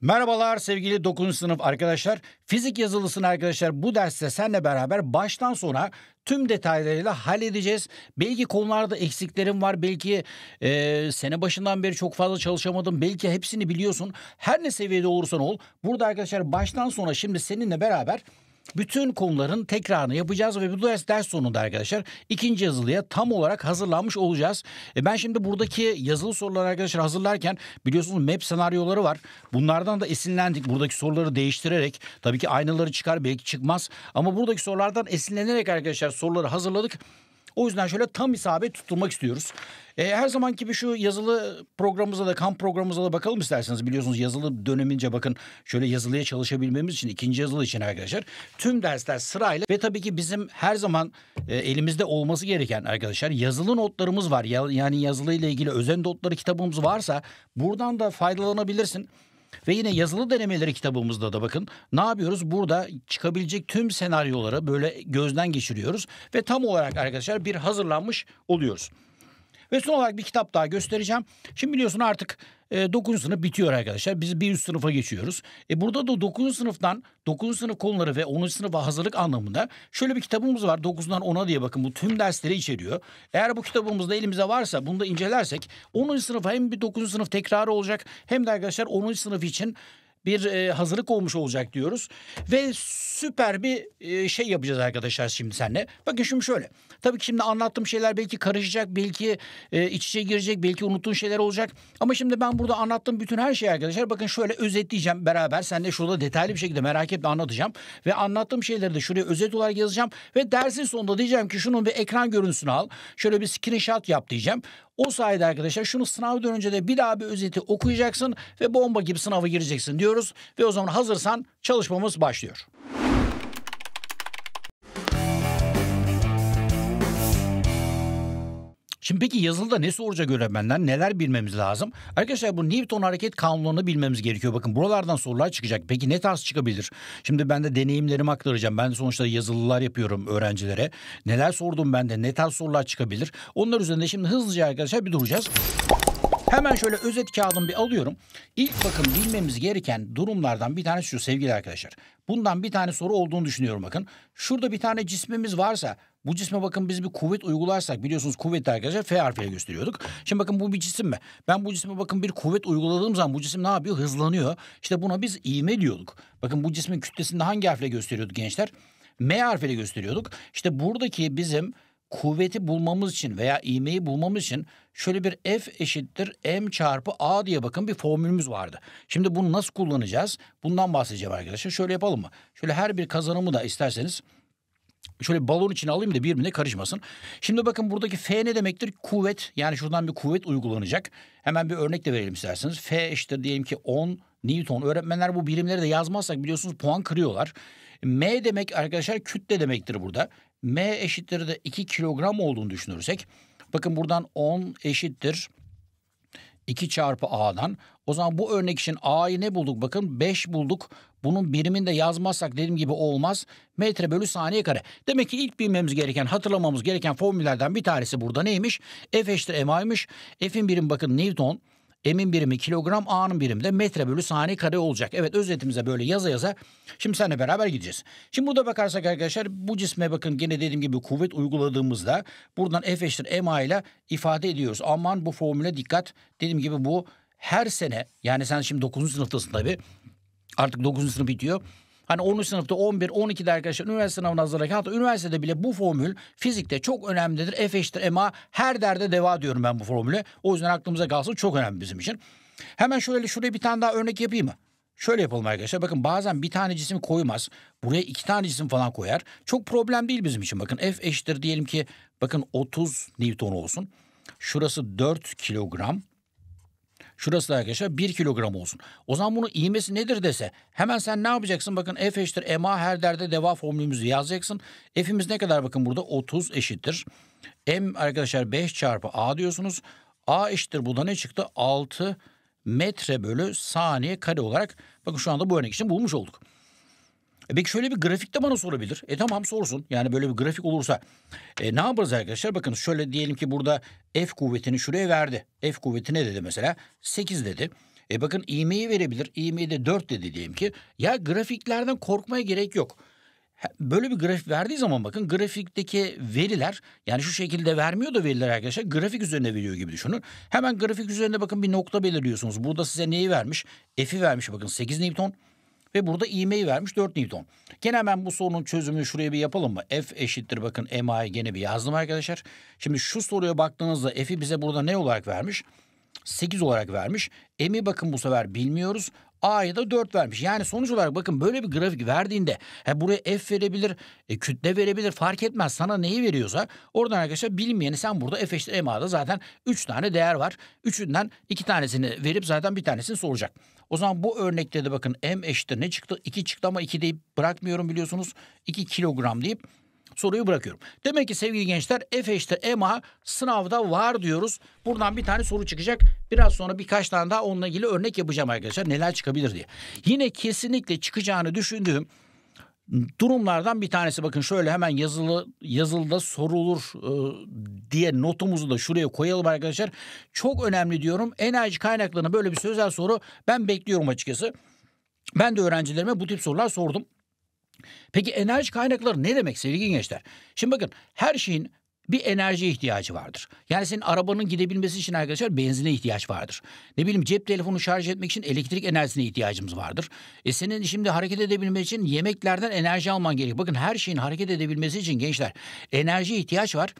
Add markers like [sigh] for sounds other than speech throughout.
Merhabalar sevgili 9. sınıf arkadaşlar. Fizik yazılısını arkadaşlar bu derste senle beraber baştan sona tüm detaylarıyla halledeceğiz. Belki konularda eksiklerim var. Belki e, sene başından beri çok fazla çalışamadım. Belki hepsini biliyorsun. Her ne seviyede olursan ol. Burada arkadaşlar baştan sona şimdi seninle beraber bütün konuların tekrarını yapacağız ve bu ders, ders sonunda arkadaşlar ikinci yazılıya tam olarak hazırlanmış olacağız. E ben şimdi buradaki yazılı soruları arkadaşlar hazırlarken biliyorsunuz map senaryoları var. Bunlardan da esinlendik. Buradaki soruları değiştirerek tabii ki aynaları çıkar belki çıkmaz ama buradaki sorulardan esinlenerek arkadaşlar soruları hazırladık. O yüzden şöyle tam isabet tutturmak istiyoruz. E, her zaman gibi şu yazılı programımıza da kamp programımıza da bakalım isterseniz. Biliyorsunuz yazılı dönemince bakın şöyle yazılıya çalışabilmemiz için ikinci yazılı için arkadaşlar tüm dersler sırayla ve tabii ki bizim her zaman e, elimizde olması gereken arkadaşlar yazılı notlarımız var. Ya, yani yazılı ile ilgili özen notları kitabımız varsa buradan da faydalanabilirsin. Ve yine yazılı denemeleri kitabımızda da bakın ne yapıyoruz? Burada çıkabilecek tüm senaryoları böyle gözden geçiriyoruz ve tam olarak arkadaşlar bir hazırlanmış oluyoruz. Ve son olarak bir kitap daha göstereceğim. Şimdi biliyorsun artık e, 9. sınıf bitiyor arkadaşlar. Biz bir üst sınıfa geçiyoruz. E burada da 9. sınıftan 9. sınıf konuları ve 10. sınıfa hazırlık anlamında şöyle bir kitabımız var. 9'dan 10'a diye bakın bu tüm dersleri içeriyor. Eğer bu kitabımızda elimize varsa bunu da incelersek 10. sınıf hem bir 9. sınıf tekrarı olacak hem de arkadaşlar 10. sınıf için bir e, hazırlık olmuş olacak diyoruz. Ve süper bir e, şey yapacağız arkadaşlar şimdi seninle. Bakın şimdi şöyle. Tabii ki şimdi anlattığım şeyler belki karışacak, belki e, iç içe girecek, belki unuttuğun şeyler olacak. Ama şimdi ben burada anlattığım bütün her şeyi arkadaşlar bakın şöyle özetleyeceğim beraber. sen de şurada detaylı bir şekilde merak etme anlatacağım. Ve anlattığım şeyleri de şuraya özet olarak yazacağım. Ve dersin sonunda diyeceğim ki şunun bir ekran görüntüsünü al. Şöyle bir screenshot yap diyeceğim. O sayede arkadaşlar şunu sınavdan önce de bir daha bir özeti okuyacaksın ve bomba gibi sınava gireceksin diyoruz. Ve o zaman hazırsan çalışmamız başlıyor. Şimdi peki yazılıda ne soracak öğretmenler? Neler bilmemiz lazım? Arkadaşlar bu Newton hareket kanununu bilmemiz gerekiyor. Bakın buralardan sorular çıkacak. Peki ne tarz çıkabilir? Şimdi ben de deneyimlerimi aktaracağım. Ben de sonuçta yazılılar yapıyorum öğrencilere. Neler sordum ben de ne tarz sorular çıkabilir? Onlar üzerinde şimdi hızlıca arkadaşlar bir duracağız. Hemen şöyle özet kağıdımı bir alıyorum. İlk bakın bilmemiz gereken durumlardan bir tanesi şu sevgili arkadaşlar. Bundan bir tane soru olduğunu düşünüyorum bakın. Şurada bir tane cismimiz varsa bu cisme bakın biz bir kuvvet uygularsak biliyorsunuz kuvvet arkadaşlar F harfiyle gösteriyorduk. Şimdi bakın bu bir cisim mi? Ben bu cisme bakın bir kuvvet uyguladığım zaman bu cisim ne yapıyor? Hızlanıyor. İşte buna biz iğme diyorduk. Bakın bu cismin kütlesini hangi harfle gösteriyorduk gençler? M harfiyle gösteriyorduk. İşte buradaki bizim kuvveti bulmamız için veya iğmeyi bulmamız için şöyle bir F eşittir M çarpı A diye bakın bir formülümüz vardı. Şimdi bunu nasıl kullanacağız? Bundan bahsedeceğim arkadaşlar. Şöyle yapalım mı? Şöyle her bir kazanımı da isterseniz Şöyle balon içine alayım da birbirine karışmasın. Şimdi bakın buradaki F ne demektir? Kuvvet. Yani şuradan bir kuvvet uygulanacak. Hemen bir örnek de verelim isterseniz. F eşittir diyelim ki 10 Newton. Öğretmenler bu birimleri de yazmazsak biliyorsunuz puan kırıyorlar. M demek arkadaşlar kütle demektir burada. M eşittir de 2 kilogram olduğunu düşünürsek bakın buradan 10 eşittir 2 çarpı A'dan. O zaman bu örnek için A'yı ne bulduk? Bakın 5 bulduk. Bunun birimini de yazmazsak dediğim gibi olmaz. Metre bölü saniye kare. Demek ki ilk bilmemiz gereken, hatırlamamız gereken formüllerden bir tanesi burada neymiş? F eşittir MA'ymış. F'in birim bakın Newton. M'in birimi kilogram, A'nın birimi de metre bölü saniye kare olacak. Evet özetimize böyle yaza yaza. Şimdi seninle beraber gideceğiz. Şimdi burada bakarsak arkadaşlar bu cisme bakın gene dediğim gibi kuvvet uyguladığımızda buradan F eşittir MA ile ifade ediyoruz. Aman bu formüle dikkat. Dediğim gibi bu her sene yani sen şimdi 9. sınıftasın tabii. Artık 9. sınıf bitiyor. Hani 10. sınıfta 11, 12'de arkadaşlar üniversite sınavına hazırlık. Hatta üniversitede bile bu formül fizikte çok önemlidir. F eşittir MA her derde deva diyorum ben bu formüle. O yüzden aklımıza kalsın çok önemli bizim için. Hemen şöyle şuraya bir tane daha örnek yapayım mı? Şöyle yapalım arkadaşlar. Bakın bazen bir tane cisim koymaz. Buraya iki tane cisim falan koyar. Çok problem değil bizim için. Bakın F eşittir diyelim ki bakın 30 Newton olsun. Şurası 4 kilogram. Şurası da arkadaşlar 1 kilogram olsun. O zaman bunu iğmesi nedir dese hemen sen ne yapacaksın? Bakın F eşittir MA her derde deva formülümüzü yazacaksın. F'imiz ne kadar bakın burada 30 eşittir. M arkadaşlar 5 çarpı A diyorsunuz. A eşittir burada ne çıktı? 6 metre bölü saniye kare olarak bakın şu anda bu örnek için bulmuş olduk. E peki şöyle bir grafik de bana sorabilir. E tamam sorsun. Yani böyle bir grafik olursa e, ne yaparız arkadaşlar? Bakın şöyle diyelim ki burada F kuvvetini şuraya verdi. F kuvveti ne dedi mesela? 8 dedi. E bakın ivmeyi verebilir. İğmeyi de 4 dedi diyelim ki. Ya grafiklerden korkmaya gerek yok. Böyle bir grafik verdiği zaman bakın grafikteki veriler yani şu şekilde vermiyor da veriler arkadaşlar grafik üzerinde veriyor gibi düşünün. Hemen grafik üzerinde bakın bir nokta belirliyorsunuz. Burada size neyi vermiş? F'i vermiş bakın 8 Newton. Ve burada ivmeyi vermiş 4 Newton. Gene hemen bu sorunun çözümünü şuraya bir yapalım mı? F eşittir bakın MA'yı gene bir yazdım arkadaşlar. Şimdi şu soruya baktığınızda F'i bize burada ne olarak vermiş? 8 olarak vermiş. M'i bakın bu sefer bilmiyoruz. A'ya da 4 vermiş. Yani sonuç olarak bakın böyle bir grafik verdiğinde he, buraya F verebilir, e, kütle verebilir fark etmez. Sana neyi veriyorsa oradan arkadaşlar bilmeyeni sen burada F eşittir MA'da zaten 3 tane değer var. Üçünden 2 tanesini verip zaten bir tanesini soracak. O zaman bu örnekte de bakın M eşittir ne çıktı? 2 çıktı ama 2 deyip bırakmıyorum biliyorsunuz. 2 kilogram deyip soruyu bırakıyorum. Demek ki sevgili gençler F eşittir EMA sınavda var diyoruz. Buradan bir tane soru çıkacak. Biraz sonra birkaç tane daha onunla ilgili örnek yapacağım arkadaşlar. Neler çıkabilir diye. Yine kesinlikle çıkacağını düşündüğüm durumlardan bir tanesi bakın şöyle hemen yazılı yazılıda sorulur e, diye notumuzu da şuraya koyalım arkadaşlar. Çok önemli diyorum. Enerji kaynaklarına böyle bir sözel soru ben bekliyorum açıkçası. Ben de öğrencilerime bu tip sorular sordum. Peki enerji kaynakları ne demek sevgili gençler? Şimdi bakın her şeyin bir enerji ihtiyacı vardır. Yani senin arabanın gidebilmesi için arkadaşlar benzine ihtiyaç vardır. Ne bileyim cep telefonu şarj etmek için elektrik enerjisine ihtiyacımız vardır. E senin şimdi hareket edebilmek için yemeklerden enerji alman gerekiyor. Bakın her şeyin hareket edebilmesi için gençler enerji ihtiyaç var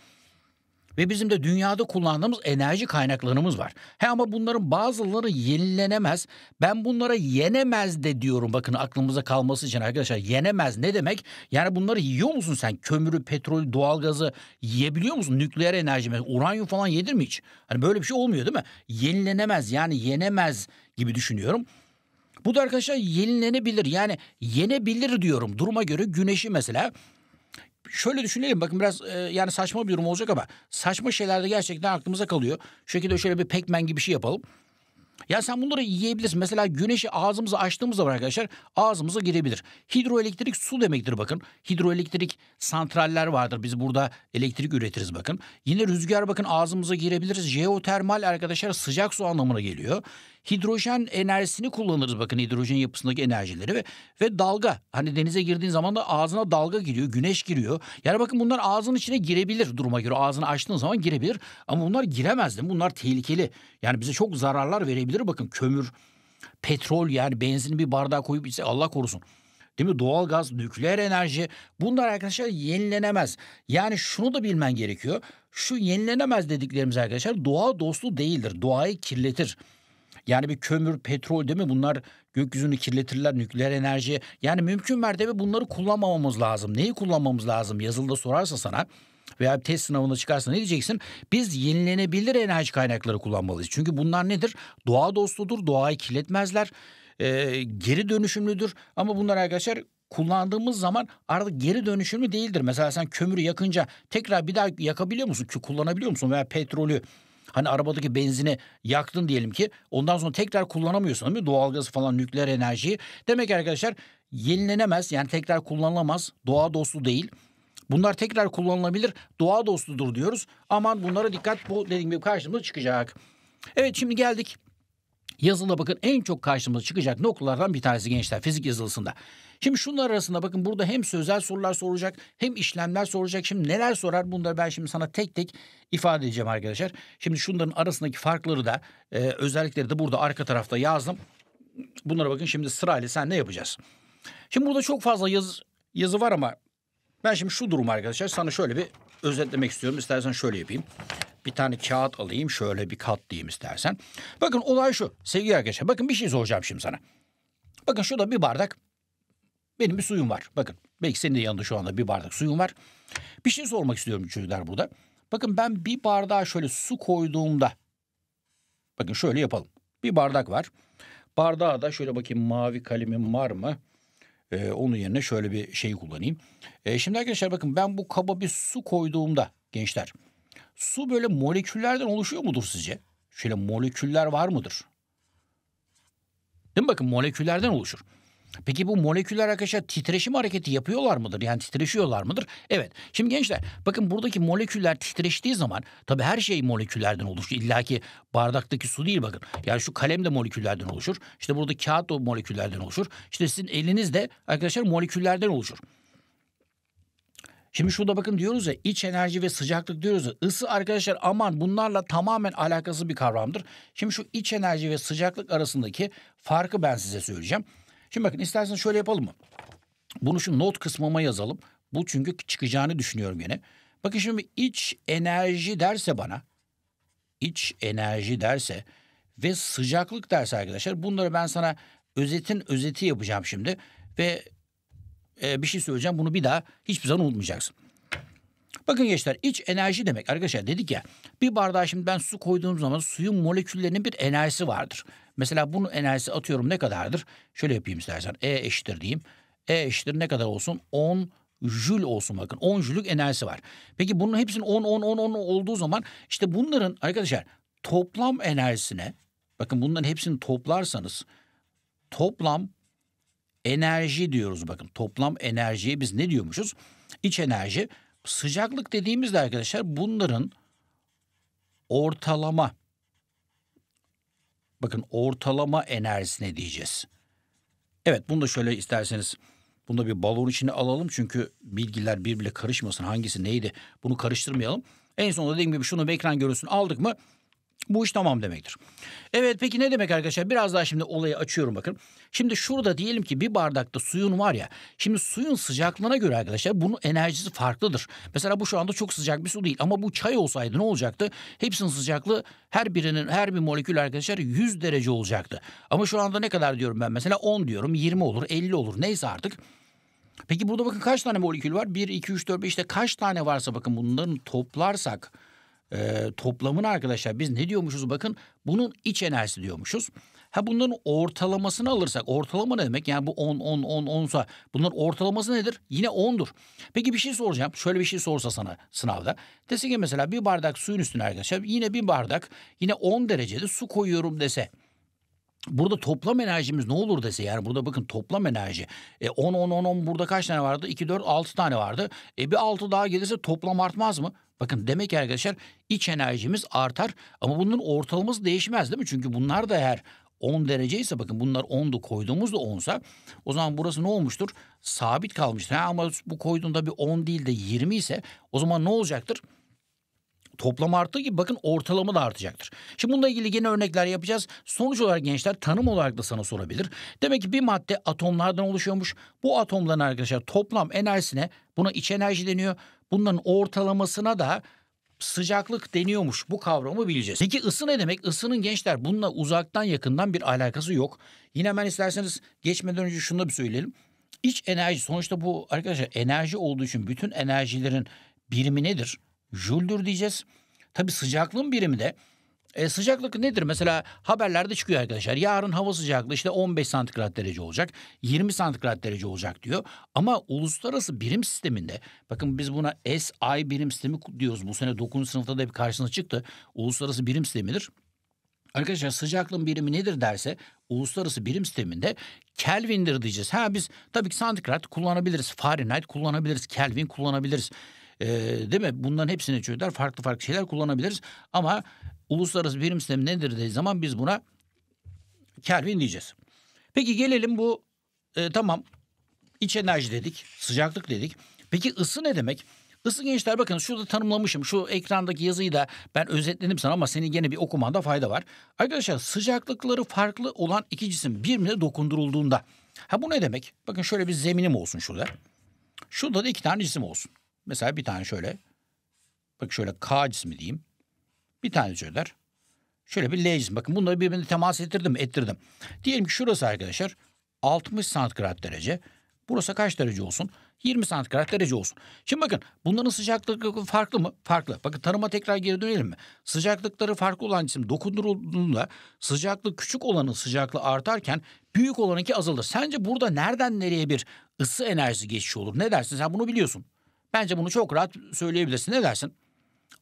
ve bizim de dünyada kullandığımız enerji kaynaklarımız var. He ama bunların bazıları yenilenemez. Ben bunlara yenemez de diyorum bakın aklımıza kalması için arkadaşlar. Yenemez ne demek? Yani bunları yiyor musun sen? Kömürü, petrolü, doğalgazı yiyebiliyor musun? Nükleer enerji, uranyum falan yedir mi hiç? Hani böyle bir şey olmuyor değil mi? Yenilenemez yani yenemez gibi düşünüyorum. Bu da arkadaşlar yenilenebilir. Yani yenebilir diyorum. Duruma göre güneşi mesela şöyle düşünelim bakın biraz e, yani saçma bir durum olacak ama saçma şeyler de gerçekten aklımıza kalıyor. Şu şekilde şöyle bir pekmen gibi bir şey yapalım. Ya sen bunları yiyebilirsin. Mesela güneşi ağzımıza açtığımızda zaman arkadaşlar ağzımıza girebilir. Hidroelektrik su demektir bakın. Hidroelektrik santraller vardır. Biz burada elektrik üretiriz bakın. Yine rüzgar bakın ağzımıza girebiliriz. Jeotermal arkadaşlar sıcak su anlamına geliyor hidrojen enerjisini kullanırız bakın hidrojen yapısındaki enerjileri ve ve dalga. Hani denize girdiğin zaman da ağzına dalga giriyor, güneş giriyor. Yani bakın bunlar ağzın içine girebilir duruma göre. Ağzını açtığın zaman girebilir ama bunlar giremez değil mi? Bunlar tehlikeli. Yani bize çok zararlar verebilir bakın kömür, petrol yani benzin bir bardağa koyup ise Allah korusun. Değil mi? Doğal gaz, nükleer enerji bunlar arkadaşlar yenilenemez. Yani şunu da bilmen gerekiyor. Şu yenilenemez dediklerimiz arkadaşlar doğa dostu değildir. Doğayı kirletir. Yani bir kömür, petrol değil mi? Bunlar gökyüzünü kirletirler, nükleer enerji. Yani mümkün mertebe bunları kullanmamamız lazım. Neyi kullanmamız lazım? Yazılıda sorarsa sana veya test sınavında çıkarsa ne diyeceksin? Biz yenilenebilir enerji kaynakları kullanmalıyız. Çünkü bunlar nedir? Doğa dostudur, doğayı kirletmezler, e, geri dönüşümlüdür. Ama bunlar arkadaşlar kullandığımız zaman arada geri dönüşümlü değildir. Mesela sen kömürü yakınca tekrar bir daha yakabiliyor musun? Kullanabiliyor musun? Veya petrolü Hani arabadaki benzini yaktın diyelim ki ondan sonra tekrar kullanamıyorsun değil mi? Doğalgazı falan nükleer enerjiyi. Demek ki arkadaşlar yenilenemez yani tekrar kullanılamaz. Doğa dostu değil. Bunlar tekrar kullanılabilir. Doğa dostudur diyoruz. Aman bunlara dikkat bu dediğim gibi karşımıza çıkacak. Evet şimdi geldik yazıda bakın en çok karşımıza çıkacak noktalardan bir tanesi gençler fizik yazılısında. Şimdi şunlar arasında bakın burada hem sözel sorular soracak hem işlemler soracak Şimdi neler sorar bunları ben şimdi sana tek tek ifade edeceğim arkadaşlar. Şimdi şunların arasındaki farkları da e, özellikleri de burada arka tarafta yazdım. Bunlara bakın şimdi sırayla sen ne yapacağız? Şimdi burada çok fazla yazı, yazı var ama ben şimdi şu durum arkadaşlar sana şöyle bir özetlemek istiyorum. İstersen şöyle yapayım. Bir tane kağıt alayım şöyle bir katlayayım istersen. Bakın olay şu sevgili arkadaşlar. Bakın bir şey soracağım şimdi sana. Bakın şurada bir bardak benim bir suyum var. Bakın belki senin de yanında şu anda bir bardak suyum var. Bir şey sormak istiyorum çocuklar burada. Bakın ben bir bardağa şöyle su koyduğumda bakın şöyle yapalım. Bir bardak var. Bardağa da şöyle bakayım mavi kalemim var mı? Ee, onun yerine şöyle bir şey kullanayım. Ee, şimdi arkadaşlar bakın ben bu kaba bir su koyduğumda gençler su böyle moleküllerden oluşuyor mudur sizce? Şöyle moleküller var mıdır? Değil mi? Bakın moleküllerden oluşur. Peki bu moleküller arkadaşlar titreşim hareketi yapıyorlar mıdır? Yani titreşiyorlar mıdır? Evet. Şimdi gençler bakın buradaki moleküller titreştiği zaman tabi her şey moleküllerden oluşuyor. İlla ki bardaktaki su değil bakın. Yani şu kalem de moleküllerden oluşur. İşte burada kağıt da moleküllerden oluşur. İşte sizin eliniz de arkadaşlar moleküllerden oluşur. Şimdi şurada bakın diyoruz ya iç enerji ve sıcaklık diyoruz ya ısı arkadaşlar aman bunlarla tamamen alakası bir kavramdır. Şimdi şu iç enerji ve sıcaklık arasındaki farkı ben size söyleyeceğim. Şimdi bakın istersen şöyle yapalım mı? Bunu şu not kısmıma yazalım. Bu çünkü çıkacağını düşünüyorum yine. Bakın şimdi iç enerji derse bana iç enerji derse ve sıcaklık derse arkadaşlar bunları ben sana özetin özeti yapacağım şimdi ve e, bir şey söyleyeceğim bunu bir daha hiçbir zaman unutmayacaksın. Bakın gençler iç enerji demek arkadaşlar dedik ya bir bardağa şimdi ben su koyduğum zaman suyun moleküllerinin bir enerjisi vardır. Mesela bunun enerjisi atıyorum ne kadardır? Şöyle yapayım istersen. E eşittir diyeyim. E eşittir ne kadar olsun? 10 jül olsun bakın. 10 jülük enerjisi var. Peki bunun hepsinin 10 10 10 10 olduğu zaman işte bunların arkadaşlar toplam enerjisine bakın bunların hepsini toplarsanız toplam enerji diyoruz bakın. Toplam enerjiye biz ne diyormuşuz? İç enerji. Sıcaklık dediğimizde arkadaşlar bunların ortalama Bakın ortalama enerjisine diyeceğiz. Evet bunu da şöyle isterseniz bunu da bir balon içine alalım. Çünkü bilgiler birbirle karışmasın. Hangisi neydi bunu karıştırmayalım. En sonunda dediğim gibi şunu bir ekran görürsün aldık mı bu iş tamam demektir. Evet peki ne demek arkadaşlar? Biraz daha şimdi olayı açıyorum bakın. Şimdi şurada diyelim ki bir bardakta suyun var ya. Şimdi suyun sıcaklığına göre arkadaşlar bunun enerjisi farklıdır. Mesela bu şu anda çok sıcak bir su değil ama bu çay olsaydı ne olacaktı? Hepsinin sıcaklığı her birinin her bir molekül arkadaşlar 100 derece olacaktı. Ama şu anda ne kadar diyorum ben mesela 10 diyorum 20 olur 50 olur neyse artık. Peki burada bakın kaç tane molekül var? 1, 2, 3, 4, 5 işte kaç tane varsa bakın bunların toplarsak e, toplamını arkadaşlar biz ne diyormuşuz bakın bunun iç enerjisi diyormuşuz. Ha bunların ortalamasını alırsak ortalama ne demek? Yani bu 10 10 10 10 sa bunların ortalaması nedir? Yine 10'dur. Peki bir şey soracağım. Şöyle bir şey sorsa sana sınavda. Dese ki mesela bir bardak suyun üstüne arkadaşlar yine bir bardak yine 10 derecede su koyuyorum dese. Burada toplam enerjimiz ne olur dese yani burada bakın toplam enerji. E 10 10 10 10 burada kaç tane vardı? 2 4 6 tane vardı. E bir 6 daha gelirse toplam artmaz mı? Bakın demek ki arkadaşlar iç enerjimiz artar ama bunun ortalaması değişmez değil mi? Çünkü bunlar da eğer 10 derece ise bakın bunlar 10'du koyduğumuzda 10'sa o zaman burası ne olmuştur? Sabit kalmıştır. Ha, ama bu koyduğunda bir 10 değil de 20 ise o zaman ne olacaktır? toplam arttığı gibi bakın ortalama da artacaktır. Şimdi bununla ilgili yeni örnekler yapacağız. Sonuç olarak gençler tanım olarak da sana sorabilir. Demek ki bir madde atomlardan oluşuyormuş. Bu atomların arkadaşlar toplam enerjisine buna iç enerji deniyor. Bunların ortalamasına da sıcaklık deniyormuş. Bu kavramı bileceğiz. Peki ısı ne demek? Isının gençler bununla uzaktan yakından bir alakası yok. Yine hemen isterseniz geçmeden önce şunu da bir söyleyelim. İç enerji sonuçta bu arkadaşlar enerji olduğu için bütün enerjilerin birimi nedir? jüldür diyeceğiz. Tabi sıcaklığın birimi de e, sıcaklık nedir? Mesela haberlerde çıkıyor arkadaşlar. Yarın hava sıcaklığı işte 15 santigrat derece olacak. 20 santigrat derece olacak diyor. Ama uluslararası birim sisteminde bakın biz buna SI birim sistemi diyoruz. Bu sene 9. sınıfta da bir karşısına çıktı. Uluslararası birim sistemidir. Arkadaşlar sıcaklığın birimi nedir derse uluslararası birim sisteminde Kelvin'dir diyeceğiz. Ha biz tabii ki santigrat kullanabiliriz, Fahrenheit kullanabiliriz, Kelvin kullanabiliriz. E, değil mi? Bunların hepsini çocuklar farklı farklı şeyler kullanabiliriz. Ama uluslararası birim sistemi nedir dediği zaman biz buna Kelvin diyeceğiz. Peki gelelim bu e, tamam iç enerji dedik, sıcaklık dedik. Peki ısı ne demek? Isı gençler bakın şurada tanımlamışım. Şu ekrandaki yazıyı da ben özetledim sana ama senin gene bir okumanda fayda var. Arkadaşlar sıcaklıkları farklı olan iki cisim birbirine dokundurulduğunda. Ha bu ne demek? Bakın şöyle bir zeminim olsun şurada. Şurada da iki tane cisim olsun. Mesela bir tane şöyle. Bak şöyle K cismi diyeyim. Bir tane söyler. Şöyle bir L cismi. Bakın bunları birbirine temas ettirdim ettirdim. Diyelim ki şurası arkadaşlar 60 santigrat derece. Burası kaç derece olsun? 20 santigrat derece olsun. Şimdi bakın bunların sıcaklıkları farklı mı? Farklı. Bakın tanıma tekrar geri dönelim mi? Sıcaklıkları farklı olan cisim dokundurulduğunda sıcaklık küçük olanın sıcaklığı artarken büyük olanınki azalır. Sence burada nereden nereye bir ısı enerjisi geçiş olur? Ne dersin? Sen bunu biliyorsun. Bence bunu çok rahat söyleyebilirsin. Ne dersin?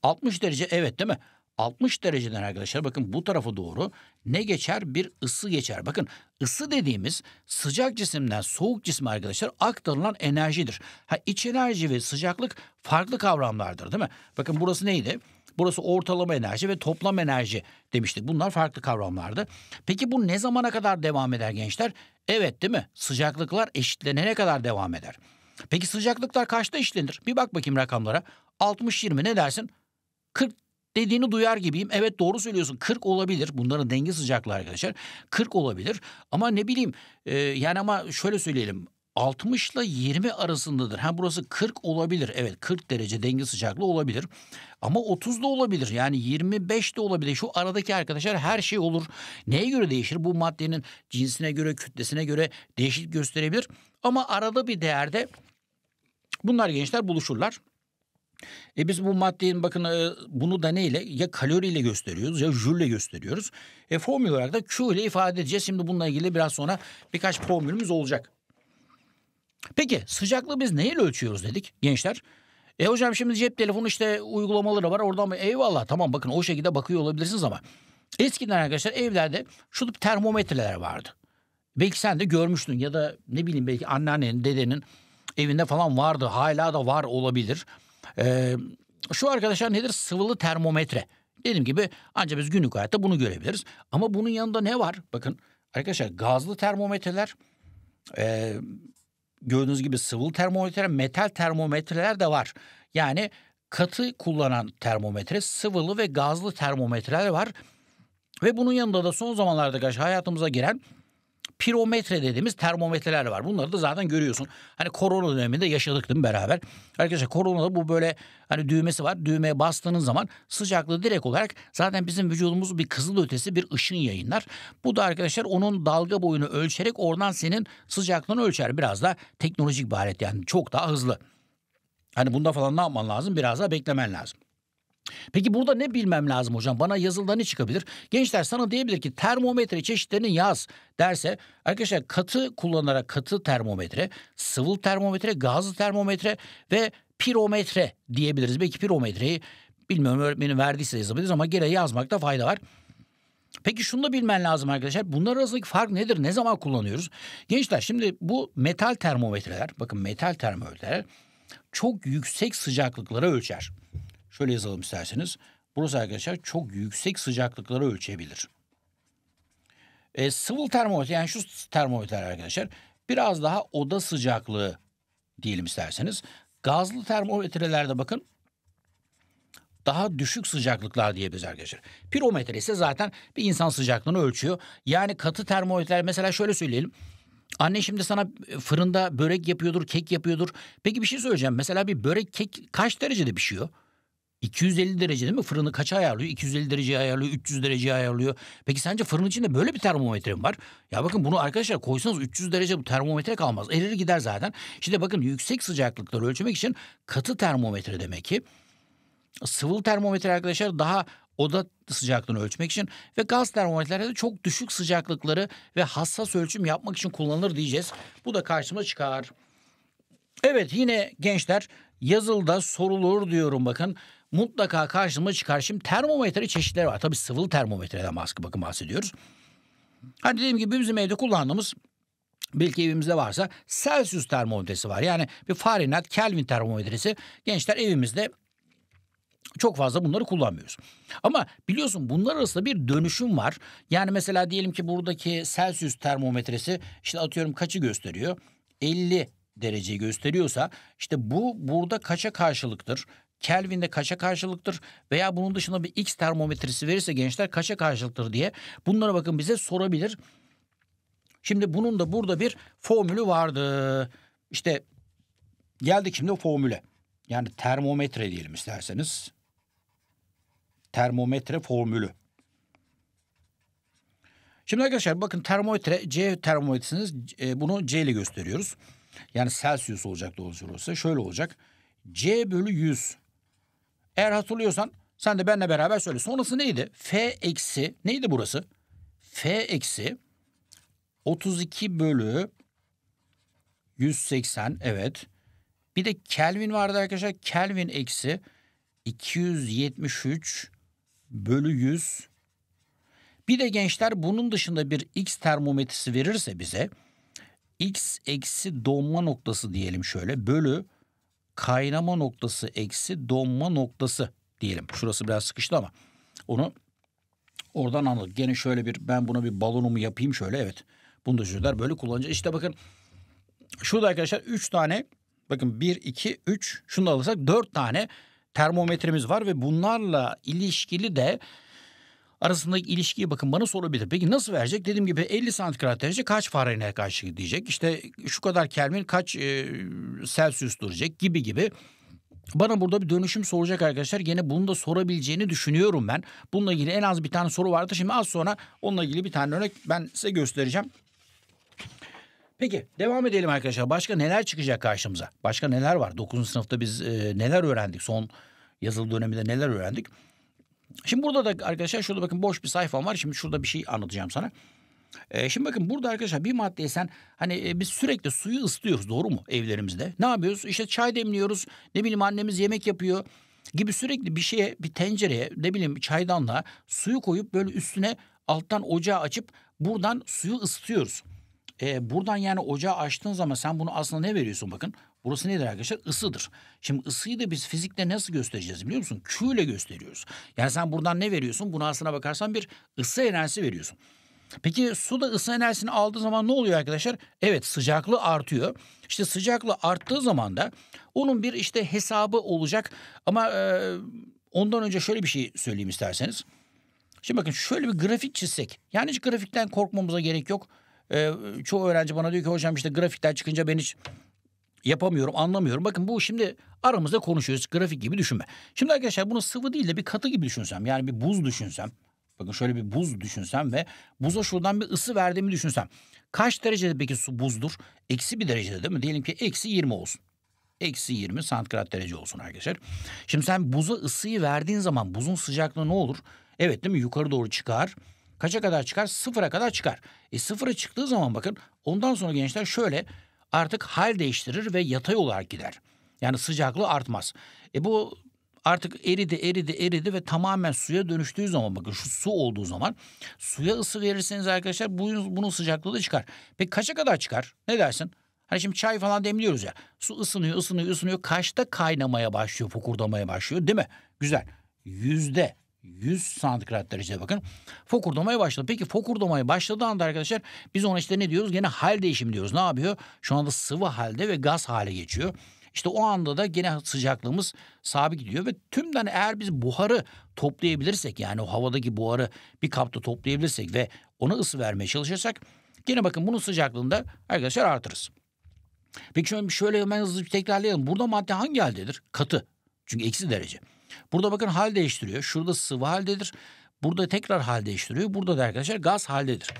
60 derece evet değil mi? 60 dereceden arkadaşlar bakın bu tarafa doğru ne geçer? Bir ısı geçer. Bakın ısı dediğimiz sıcak cisimden soğuk cisme arkadaşlar aktarılan enerjidir. Ha iç enerji ve sıcaklık farklı kavramlardır değil mi? Bakın burası neydi? Burası ortalama enerji ve toplam enerji demiştik. Bunlar farklı kavramlardı. Peki bu ne zamana kadar devam eder gençler? Evet değil mi? Sıcaklıklar eşitlenene kadar devam eder. Peki sıcaklıklar kaçta işlenir? Bir bak bakayım rakamlara. 60-20 ne dersin? 40 dediğini duyar gibiyim. Evet doğru söylüyorsun 40 olabilir. Bunların denge sıcaklığı arkadaşlar. 40 olabilir ama ne bileyim e, yani ama şöyle söyleyelim. 60 ile 20 arasındadır. Ha burası 40 olabilir. Evet 40 derece denge sıcaklığı olabilir. Ama 30 da olabilir. Yani 25 de olabilir. Şu aradaki arkadaşlar her şey olur. Neye göre değişir? Bu maddenin cinsine göre, kütlesine göre değişik gösterebilir. Ama arada bir değerde bunlar gençler buluşurlar. E biz bu maddenin bakın e, bunu da neyle ya kaloriyle gösteriyoruz ya jülle gösteriyoruz. E formül olarak da Q ile ifade edeceğiz. Şimdi bununla ilgili biraz sonra birkaç formülümüz olacak. Peki sıcaklığı biz neyle ölçüyoruz dedik gençler? E hocam şimdi cep telefonu işte uygulamaları var orada mı? Eyvallah tamam bakın o şekilde bakıyor olabilirsiniz ama. Eskiden arkadaşlar evlerde şu termometreler vardı. Belki sen de görmüştün ya da ne bileyim belki anneannenin, dedenin evinde falan vardı. Hala da var olabilir. Ee, şu arkadaşlar nedir? Sıvılı termometre. Dediğim gibi ancak biz günlük hayatta bunu görebiliriz. Ama bunun yanında ne var? Bakın arkadaşlar gazlı termometreler, e, gördüğünüz gibi sıvılı termometreler, metal termometreler de var. Yani katı kullanan termometre, sıvılı ve gazlı termometreler var. Ve bunun yanında da son zamanlarda arkadaşlar hayatımıza giren pirometre dediğimiz termometreler var. Bunları da zaten görüyorsun. Hani korona döneminde yaşadık değil mi beraber? Arkadaşlar koronada bu böyle hani düğmesi var. Düğmeye bastığınız zaman sıcaklığı direkt olarak zaten bizim vücudumuz bir kızıl ötesi bir ışın yayınlar. Bu da arkadaşlar onun dalga boyunu ölçerek oradan senin sıcaklığını ölçer. Biraz da teknolojik bir alet yani çok daha hızlı. Hani bunda falan ne yapman lazım? Biraz daha beklemen lazım. Peki burada ne bilmem lazım hocam? Bana yazılda ne çıkabilir? Gençler sana diyebilir ki termometre çeşitlerini yaz derse arkadaşlar katı kullanarak katı termometre, sıvı termometre, gazlı termometre ve pirometre diyebiliriz. Belki pirometreyi bilmiyorum öğretmenin verdiyse yazabiliriz ama gene yazmakta fayda var. Peki şunu da bilmen lazım arkadaşlar. Bunlar arasındaki fark nedir? Ne zaman kullanıyoruz? Gençler şimdi bu metal termometreler, bakın metal termometreler çok yüksek sıcaklıklara ölçer. Şöyle yazalım isterseniz. Burası arkadaşlar çok yüksek sıcaklıkları ölçebilir. E, sıvı termometre yani şu termometreler arkadaşlar biraz daha oda sıcaklığı diyelim isterseniz. Gazlı termometrelerde bakın daha düşük sıcaklıklar diyebiliriz arkadaşlar. Pirometre ise zaten bir insan sıcaklığını ölçüyor. Yani katı termometreler mesela şöyle söyleyelim. Anne şimdi sana fırında börek yapıyordur, kek yapıyordur. Peki bir şey söyleyeceğim. Mesela bir börek kek kaç derecede pişiyor? 250 derece değil mi? Fırını kaça ayarlıyor? 250 dereceye ayarlıyor, 300 dereceye ayarlıyor. Peki sence fırın içinde böyle bir termometre mi var? Ya bakın bunu arkadaşlar koysanız 300 derece bu termometre kalmaz. Erir gider zaten. Şimdi bakın yüksek sıcaklıkları ölçmek için katı termometre demek ki. Sıvı termometre arkadaşlar daha oda sıcaklığını ölçmek için ve gaz termometrelerde çok düşük sıcaklıkları ve hassas ölçüm yapmak için kullanılır diyeceğiz. Bu da karşıma çıkar. Evet yine gençler yazılda sorulur diyorum bakın mutlaka karşıma çıkar. Şimdi termometre çeşitleri var. Tabii sıvılı termometreden bakın bahsediyoruz. Hani dediğim gibi bizim evde kullandığımız belki evimizde varsa Celsius termometresi var. Yani bir Fahrenheit, Kelvin termometresi. Gençler evimizde çok fazla bunları kullanmıyoruz. Ama biliyorsun bunlar arasında bir dönüşüm var. Yani mesela diyelim ki buradaki Celsius termometresi işte atıyorum kaçı gösteriyor? 50 dereceyi gösteriyorsa işte bu burada kaça karşılıktır? Kelvin'de kaça karşılıktır veya bunun dışında bir X termometresi verirse gençler kaça karşılıktır diye bunlara bakın bize sorabilir. Şimdi bunun da burada bir formülü vardı. İşte geldik şimdi formüle. Yani termometre diyelim isterseniz. Termometre formülü. Şimdi arkadaşlar bakın termometre C termometresiniz e, bunu C ile gösteriyoruz. Yani Celsius olacak da olursa Şöyle olacak. C bölü 100 eğer hatırlıyorsan sen de benimle beraber söyle. Sonrası neydi? F eksi neydi burası? F eksi 32 bölü 180 evet. Bir de Kelvin vardı arkadaşlar. Kelvin eksi 273 bölü 100. Bir de gençler bunun dışında bir X termometresi verirse bize X eksi donma noktası diyelim şöyle bölü kaynama noktası eksi donma noktası diyelim. Şurası biraz sıkıştı ama onu oradan anladık. Gene şöyle bir ben buna bir balonumu yapayım şöyle evet. Bunu da çocuklar böyle kullanacağız. İşte bakın şurada arkadaşlar 3 tane bakın 1, 2, 3 şunu da alırsak 4 tane termometremiz var ve bunlarla ilişkili de arasındaki ilişkiye bakın bana sorabilir. Peki nasıl verecek? Dediğim gibi 50 santigrat derece kaç Fahrenheit'e karşı diyecek. İşte şu kadar Kelvin kaç e, Celsius duracak gibi gibi. Bana burada bir dönüşüm soracak arkadaşlar. Gene bunu da sorabileceğini düşünüyorum ben. Bununla ilgili en az bir tane soru vardı. Şimdi az sonra onunla ilgili bir tane örnek ben size göstereceğim. Peki devam edelim arkadaşlar. Başka neler çıkacak karşımıza? Başka neler var? 9. sınıfta biz e, neler öğrendik? Son yazılı döneminde neler öğrendik? Şimdi burada da arkadaşlar şurada bakın boş bir sayfam var. Şimdi şurada bir şey anlatacağım sana. Ee, şimdi bakın burada arkadaşlar bir maddeye sen hani e, biz sürekli suyu ısıtıyoruz doğru mu evlerimizde? Ne yapıyoruz? İşte çay demliyoruz. Ne bileyim annemiz yemek yapıyor gibi sürekli bir şeye bir tencereye ne bileyim çaydanla suyu koyup böyle üstüne alttan ocağı açıp buradan suyu ısıtıyoruz. E, buradan yani ocağı açtığın zaman sen bunu aslında ne veriyorsun bakın. Burası nedir arkadaşlar? Isıdır. Şimdi ısıyı da biz fizikte nasıl göstereceğiz biliyor musun? Q ile gösteriyoruz. Yani sen buradan ne veriyorsun? Buna aslına bakarsan bir ısı enerjisi veriyorsun. Peki su da ısı enerjisini aldığı zaman ne oluyor arkadaşlar? Evet sıcaklığı artıyor. İşte sıcaklığı arttığı zaman da onun bir işte hesabı olacak. Ama e, ondan önce şöyle bir şey söyleyeyim isterseniz. Şimdi bakın şöyle bir grafik çizsek. Yani hiç grafikten korkmamıza gerek yok e, çoğu öğrenci bana diyor ki hocam işte grafikler çıkınca ben hiç yapamıyorum, anlamıyorum. Bakın bu şimdi aramızda konuşuyoruz. Grafik gibi düşünme. Şimdi arkadaşlar bunu sıvı değil de bir katı gibi düşünsem. Yani bir buz düşünsem. Bakın şöyle bir buz düşünsem ve buza şuradan bir ısı verdiğimi düşünsem. Kaç derecede peki su buzdur? Eksi bir derecede değil mi? Diyelim ki eksi 20 olsun. Eksi 20 santigrat derece olsun arkadaşlar. Şimdi sen buza ısıyı verdiğin zaman buzun sıcaklığı ne olur? Evet değil mi? Yukarı doğru çıkar Kaça kadar çıkar? Sıfıra kadar çıkar. E sıfıra çıktığı zaman bakın ondan sonra gençler şöyle artık hal değiştirir ve yatay olarak gider. Yani sıcaklığı artmaz. E bu artık eridi eridi eridi ve tamamen suya dönüştüğü zaman bakın şu su olduğu zaman suya ısı verirseniz arkadaşlar bunun, bunun sıcaklığı da çıkar. Peki kaça kadar çıkar? Ne dersin? Hani şimdi çay falan demliyoruz ya. Su ısınıyor, ısınıyor, ısınıyor. Kaçta kaynamaya başlıyor, fokurdamaya başlıyor değil mi? Güzel. Yüzde 100 santigrat derecede bakın fokurdamaya başladı. Peki fokurdamaya başladığı anda arkadaşlar biz ona işte ne diyoruz? Gene hal değişimi diyoruz. Ne yapıyor? Şu anda sıvı halde ve gaz hale geçiyor. İşte o anda da gene sıcaklığımız sabit gidiyor ve tümden eğer biz buharı toplayabilirsek yani o havadaki buharı bir kapta toplayabilirsek ve ona ısı vermeye çalışırsak gene bakın bunun sıcaklığında arkadaşlar artırız. Peki şöyle, şöyle hemen hızlı bir tekrarlayalım. Burada madde hangi haldedir? Katı. Çünkü eksi derece. Burada bakın hal değiştiriyor. Şurada sıvı haldedir. Burada tekrar hal değiştiriyor. Burada da arkadaşlar gaz haldedir.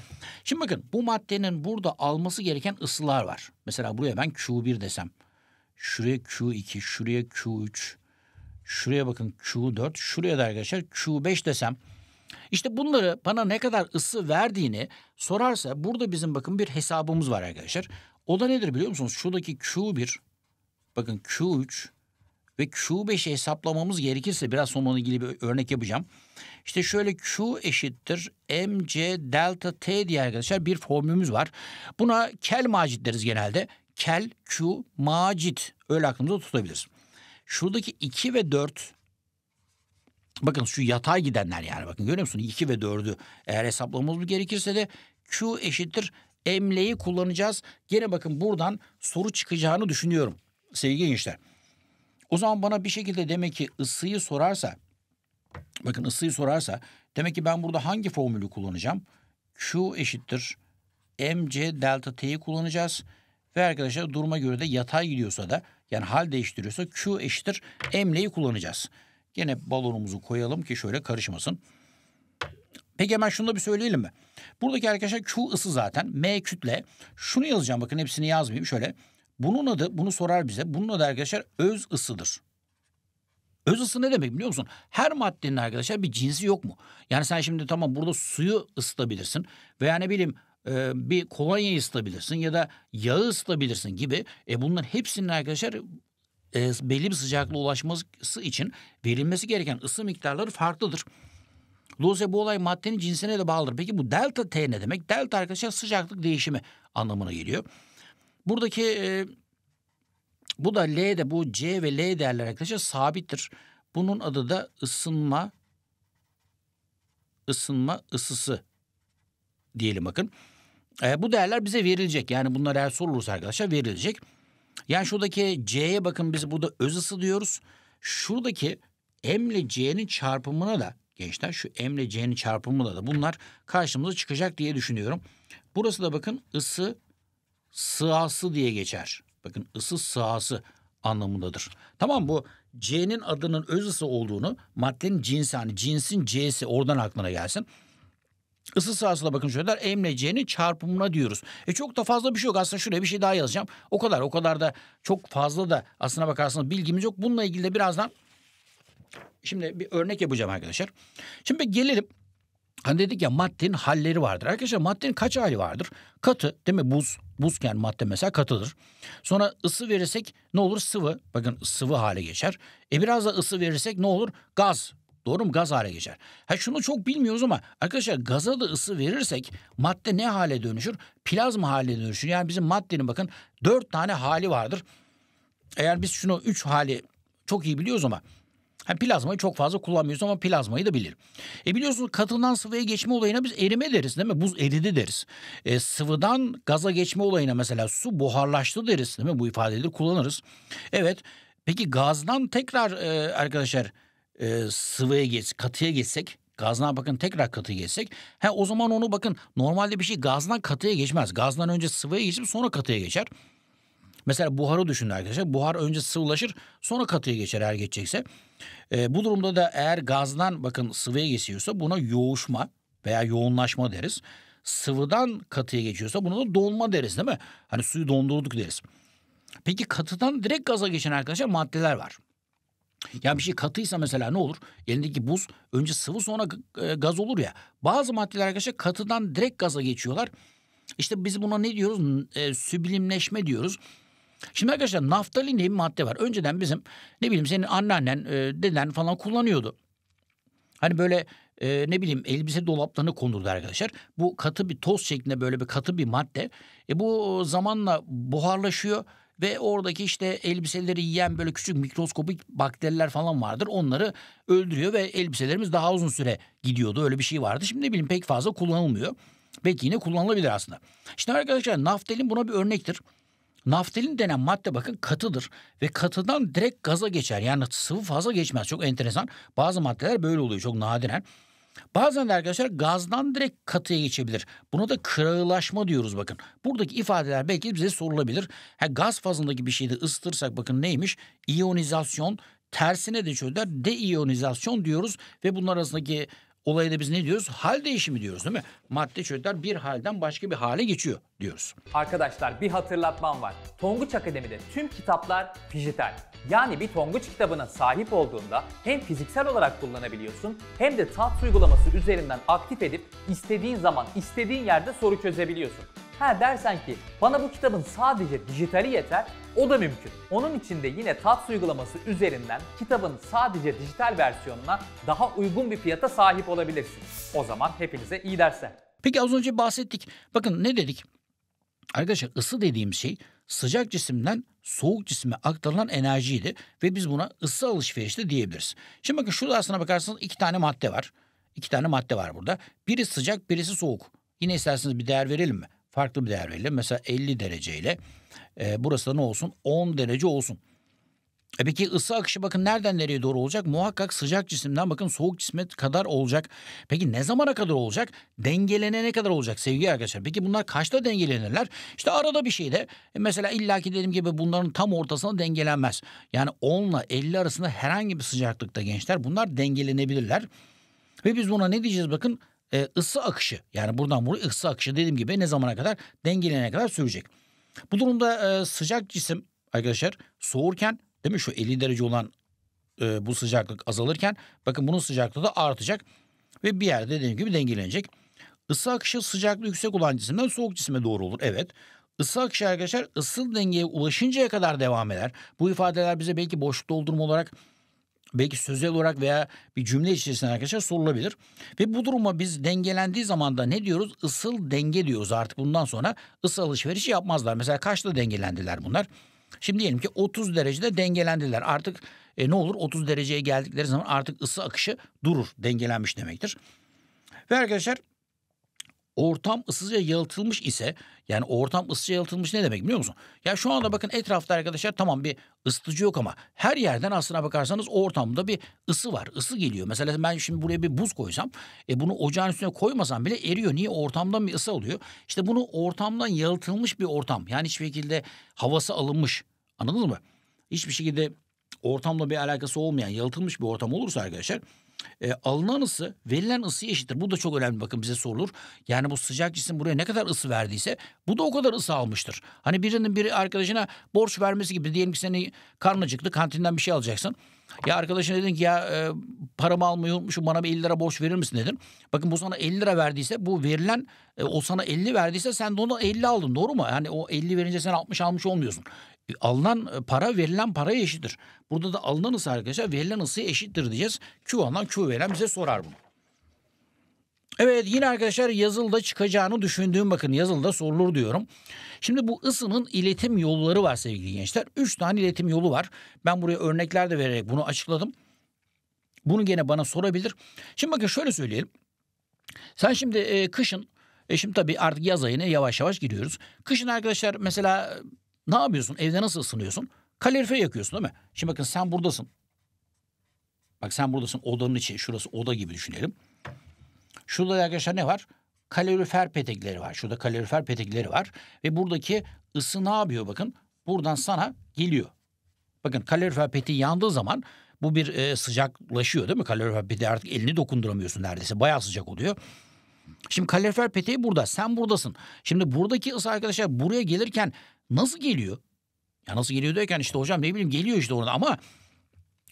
Şimdi bakın bu maddenin burada alması gereken ısılar var. Mesela buraya ben Q1 desem. Şuraya Q2, şuraya Q3. Şuraya bakın Q4. Şuraya da arkadaşlar Q5 desem. İşte bunları bana ne kadar ısı verdiğini sorarsa burada bizim bakın bir hesabımız var arkadaşlar. O da nedir biliyor musunuz? Şuradaki Q1 bakın Q3 ve Q 5 hesaplamamız gerekirse biraz sonra onunla ilgili bir örnek yapacağım. İşte şöyle Q eşittir MC delta T diye arkadaşlar bir formülümüz var. Buna kel macit deriz genelde. Kel, Q, macit öyle aklımızda tutabiliriz. Şuradaki 2 ve 4 Bakın şu yatay gidenler yani bakın görüyor musunuz? 2 ve 4'ü eğer hesaplamamız gerekirse de Q eşittir emleyi kullanacağız. Gene bakın buradan soru çıkacağını düşünüyorum sevgili gençler. O zaman bana bir şekilde demek ki ısıyı sorarsa bakın ısıyı sorarsa demek ki ben burada hangi formülü kullanacağım? Q eşittir mc delta t'yi kullanacağız. Ve arkadaşlar duruma göre de yatay gidiyorsa da yani hal değiştiriyorsa Q eşittir mle'yi kullanacağız. Yine balonumuzu koyalım ki şöyle karışmasın. Peki hemen şunu da bir söyleyelim mi? Buradaki arkadaşlar Q ısı zaten. M kütle. Şunu yazacağım bakın hepsini yazmayayım şöyle. Bunun adı bunu sorar bize. Bunun adı arkadaşlar öz ısıdır. Öz ısı ne demek biliyor musun? Her maddenin arkadaşlar bir cinsi yok mu? Yani sen şimdi tamam burada suyu ısıtabilirsin veya ne bileyim e, bir kolonyayı ısıtabilirsin ya da yağı ısıtabilirsin gibi. E bunların hepsinin arkadaşlar e, belli bir sıcaklığa ulaşması için verilmesi gereken ısı miktarları farklıdır. Dolayısıyla bu olay maddenin cinsine de bağlıdır. Peki bu delta T ne demek? Delta arkadaşlar sıcaklık değişimi anlamına geliyor. Buradaki e, bu da L de bu C ve L değerler arkadaşlar sabittir. Bunun adı da ısınma ısınma ısısı diyelim bakın. E, bu değerler bize verilecek. Yani bunlar eğer sorulursa arkadaşlar verilecek. Yani şuradaki C'ye bakın biz burada öz ısı diyoruz. Şuradaki M ile C'nin çarpımına da gençler şu M ile C'nin çarpımına da bunlar karşımıza çıkacak diye düşünüyorum. Burası da bakın ısı sığası diye geçer. Bakın ısı sığası anlamındadır. Tamam bu C'nin adının öz ısı olduğunu maddenin cinsi hani cinsin C'si oradan aklına gelsin. Isı sahasına bakın şöyle der. M ile C'nin çarpımına diyoruz. E çok da fazla bir şey yok. Aslında şuraya bir şey daha yazacağım. O kadar o kadar da çok fazla da aslına bakarsanız bilgimiz yok. Bununla ilgili de birazdan şimdi bir örnek yapacağım arkadaşlar. Şimdi gelelim Hani dedik ya maddenin halleri vardır. Arkadaşlar maddenin kaç hali vardır? Katı değil mi? Buz, buz yani madde mesela katıdır. Sonra ısı verirsek ne olur? Sıvı. Bakın sıvı hale geçer. E biraz da ısı verirsek ne olur? Gaz. Doğru mu? Gaz hale geçer. Ha şunu çok bilmiyoruz ama arkadaşlar gaza da ısı verirsek madde ne hale dönüşür? Plazma hale dönüşür. Yani bizim maddenin bakın dört tane hali vardır. Eğer biz şunu üç hali çok iyi biliyoruz ama yani plazmayı çok fazla kullanmıyoruz ama plazmayı da bilirim. E biliyorsunuz katıdan sıvıya geçme olayına biz erime deriz değil mi? Buz eridi deriz. E, sıvıdan gaza geçme olayına mesela su buharlaştı deriz değil mi? Bu ifadeleri kullanırız. Evet. Peki gazdan tekrar e, arkadaşlar e, sıvıya geç, katıya geçsek Gazdan bakın tekrar katıya geçsek. He o zaman onu bakın normalde bir şey gazdan katıya geçmez. Gazdan önce sıvıya geçip sonra katıya geçer. Mesela buharı düşünün arkadaşlar. Buhar önce sıvılaşır sonra katıya geçer eğer geçecekse. E, bu durumda da eğer gazdan bakın sıvıya geçiyorsa buna yoğuşma veya yoğunlaşma deriz. Sıvıdan katıya geçiyorsa buna da donma deriz değil mi? Hani suyu dondurduk deriz. Peki katıdan direkt gaza geçen arkadaşlar maddeler var. Ya bir şey katıysa mesela ne olur? Elindeki buz önce sıvı sonra e, gaz olur ya. Bazı maddeler arkadaşlar katıdan direkt gaza geçiyorlar. İşte biz buna ne diyoruz? E, süblimleşme diyoruz. Şimdi arkadaşlar naftalin diye bir madde var. Önceden bizim ne bileyim senin anneannen, e, deden falan kullanıyordu. Hani böyle e, ne bileyim elbise dolaplarını konuldu arkadaşlar. Bu katı bir toz şeklinde böyle bir katı bir madde. E, bu zamanla buharlaşıyor ve oradaki işte elbiseleri yiyen böyle küçük mikroskopik bakteriler falan vardır. Onları öldürüyor ve elbiselerimiz daha uzun süre gidiyordu. Öyle bir şey vardı. Şimdi ne bileyim pek fazla kullanılmıyor. Belki yine kullanılabilir aslında. Şimdi arkadaşlar naftalin buna bir örnektir. Naftalin denen madde bakın katıdır ve katıdan direkt gaza geçer. Yani sıvı fazla geçmez. Çok enteresan. Bazı maddeler böyle oluyor çok nadiren. Bazen de arkadaşlar gazdan direkt katıya geçebilir. Buna da kırılaşma diyoruz bakın. Buradaki ifadeler belki bize sorulabilir. Ha, gaz fazındaki bir şeyi de ısıtırsak bakın neymiş? İyonizasyon tersine de çözler deiyonizasyon diyoruz ve bunlar arasındaki olayda biz ne diyoruz? Hal değişimi diyoruz değil mi? Madde çözler bir halden başka bir hale geçiyor diyoruz. Arkadaşlar bir hatırlatmam var. Tonguç Akademi'de tüm kitaplar dijital. Yani bir Tonguç kitabına sahip olduğunda hem fiziksel olarak kullanabiliyorsun hem de TATS uygulaması üzerinden aktif edip istediğin zaman istediğin yerde soru çözebiliyorsun. Ha dersen ki bana bu kitabın sadece dijitali yeter, o da mümkün. Onun için de yine TATS uygulaması üzerinden kitabın sadece dijital versiyonuna daha uygun bir fiyata sahip olabilirsin. O zaman hepinize iyi dersler. Peki az önce bahsettik. Bakın ne dedik? Arkadaşlar ısı dediğim şey sıcak cisimden soğuk cisime aktarılan enerjiydi ve biz buna ısı alışverişi de diyebiliriz. Şimdi bakın şurada aslına bakarsanız iki tane madde var. İki tane madde var burada. Biri sıcak, birisi soğuk. Yine isterseniz bir değer verelim mi? Farklı bir değer verelim. Mesela 50 dereceyle e, burası da ne olsun? 10 derece olsun. E peki ısı akışı bakın nereden nereye doğru olacak? Muhakkak sıcak cisimden bakın soğuk cisme kadar olacak. Peki ne zamana kadar olacak? Dengelenene kadar olacak sevgili arkadaşlar. Peki bunlar kaçta dengelenirler? İşte arada bir şeyde e mesela illaki dediğim gibi bunların tam ortasına dengelenmez. Yani 10 ile 50 arasında herhangi bir sıcaklıkta gençler bunlar dengelenebilirler. Ve biz buna ne diyeceğiz bakın e, ısı akışı. Yani buradan buraya ısı akışı dediğim gibi ne zamana kadar dengelenene kadar sürecek. Bu durumda e, sıcak cisim arkadaşlar soğurken değil mi? Şu 50 derece olan e, bu sıcaklık azalırken bakın bunun sıcaklığı da artacak ve bir yerde dediğim gibi dengelenecek. Isı akışı sıcaklığı yüksek olan cisimden soğuk cisime doğru olur. Evet. Isı akışı arkadaşlar ısı dengeye ulaşıncaya kadar devam eder. Bu ifadeler bize belki boşluk doldurma olarak belki sözel olarak veya bir cümle içerisinde arkadaşlar sorulabilir. Ve bu duruma biz dengelendiği zaman da ne diyoruz? Isıl denge diyoruz artık bundan sonra ısı alışverişi yapmazlar. Mesela kaçta dengelendiler bunlar? Şimdi diyelim ki 30 derecede dengelendiler. Artık e, ne olur 30 dereceye geldikleri zaman artık ısı akışı durur. Dengelenmiş demektir. Ve arkadaşlar ortam ısıca yalıtılmış ise yani ortam ısıca yalıtılmış ne demek biliyor musun? Ya şu anda bakın etrafta arkadaşlar tamam bir ısıtıcı yok ama her yerden aslına bakarsanız ortamda bir ısı var. Isı geliyor. Mesela ben şimdi buraya bir buz koysam e bunu ocağın üstüne koymasam bile eriyor. Niye? Ortamdan bir ısı alıyor. İşte bunu ortamdan yalıtılmış bir ortam. Yani hiçbir şekilde havası alınmış. Anladınız mı? Hiçbir şekilde ortamla bir alakası olmayan yalıtılmış bir ortam olursa arkadaşlar e, alınan ısı verilen ısıya eşittir. Bu da çok önemli bakın bize sorulur. Yani bu sıcak cisim buraya ne kadar ısı verdiyse bu da o kadar ısı almıştır. Hani birinin biri arkadaşına borç vermesi gibi diyelim ki seni karnın acıktı kantinden bir şey alacaksın. Ya arkadaşına dedin ki ya e, paramı almayı unutmuşum bana bir 50 lira borç verir misin dedin. Bakın bu sana 50 lira verdiyse bu verilen e, o sana 50 verdiyse sen de ondan 50 aldın doğru mu? Yani o 50 verince sen 60 almış olmuyorsun alınan e, para verilen paraya eşittir. Burada da alınan ısı arkadaşlar verilen ısı eşittir diyeceğiz. Q alan Q veren bize sorar bunu. Evet yine arkadaşlar yazılıda çıkacağını düşündüğüm bakın yazılıda sorulur diyorum. Şimdi bu ısının iletim yolları var sevgili gençler. Üç tane iletim yolu var. Ben buraya örnekler de vererek bunu açıkladım. Bunu gene bana sorabilir. Şimdi bakın şöyle söyleyelim. Sen şimdi e, kışın e şimdi tabii artık yaz ayına yavaş yavaş gidiyoruz. Kışın arkadaşlar mesela ne yapıyorsun? Evde nasıl ısınıyorsun? Kalorifer yakıyorsun değil mi? Şimdi bakın sen buradasın. Bak sen buradasın odanın içi. Şurası oda gibi düşünelim. Şurada arkadaşlar ne var? Kalorifer petekleri var. Şurada kalorifer petekleri var. Ve buradaki ısı ne yapıyor bakın? Buradan sana geliyor. Bakın kalorifer peteği yandığı zaman bu bir e, sıcaklaşıyor değil mi? Kalorifer peteği artık elini dokunduramıyorsun neredeyse. Bayağı sıcak oluyor. Şimdi kalorifer peteği burada. Sen buradasın. Şimdi buradaki ısı arkadaşlar buraya gelirken Nasıl geliyor? Ya nasıl geliyor derken işte hocam ne bileyim geliyor işte orada ama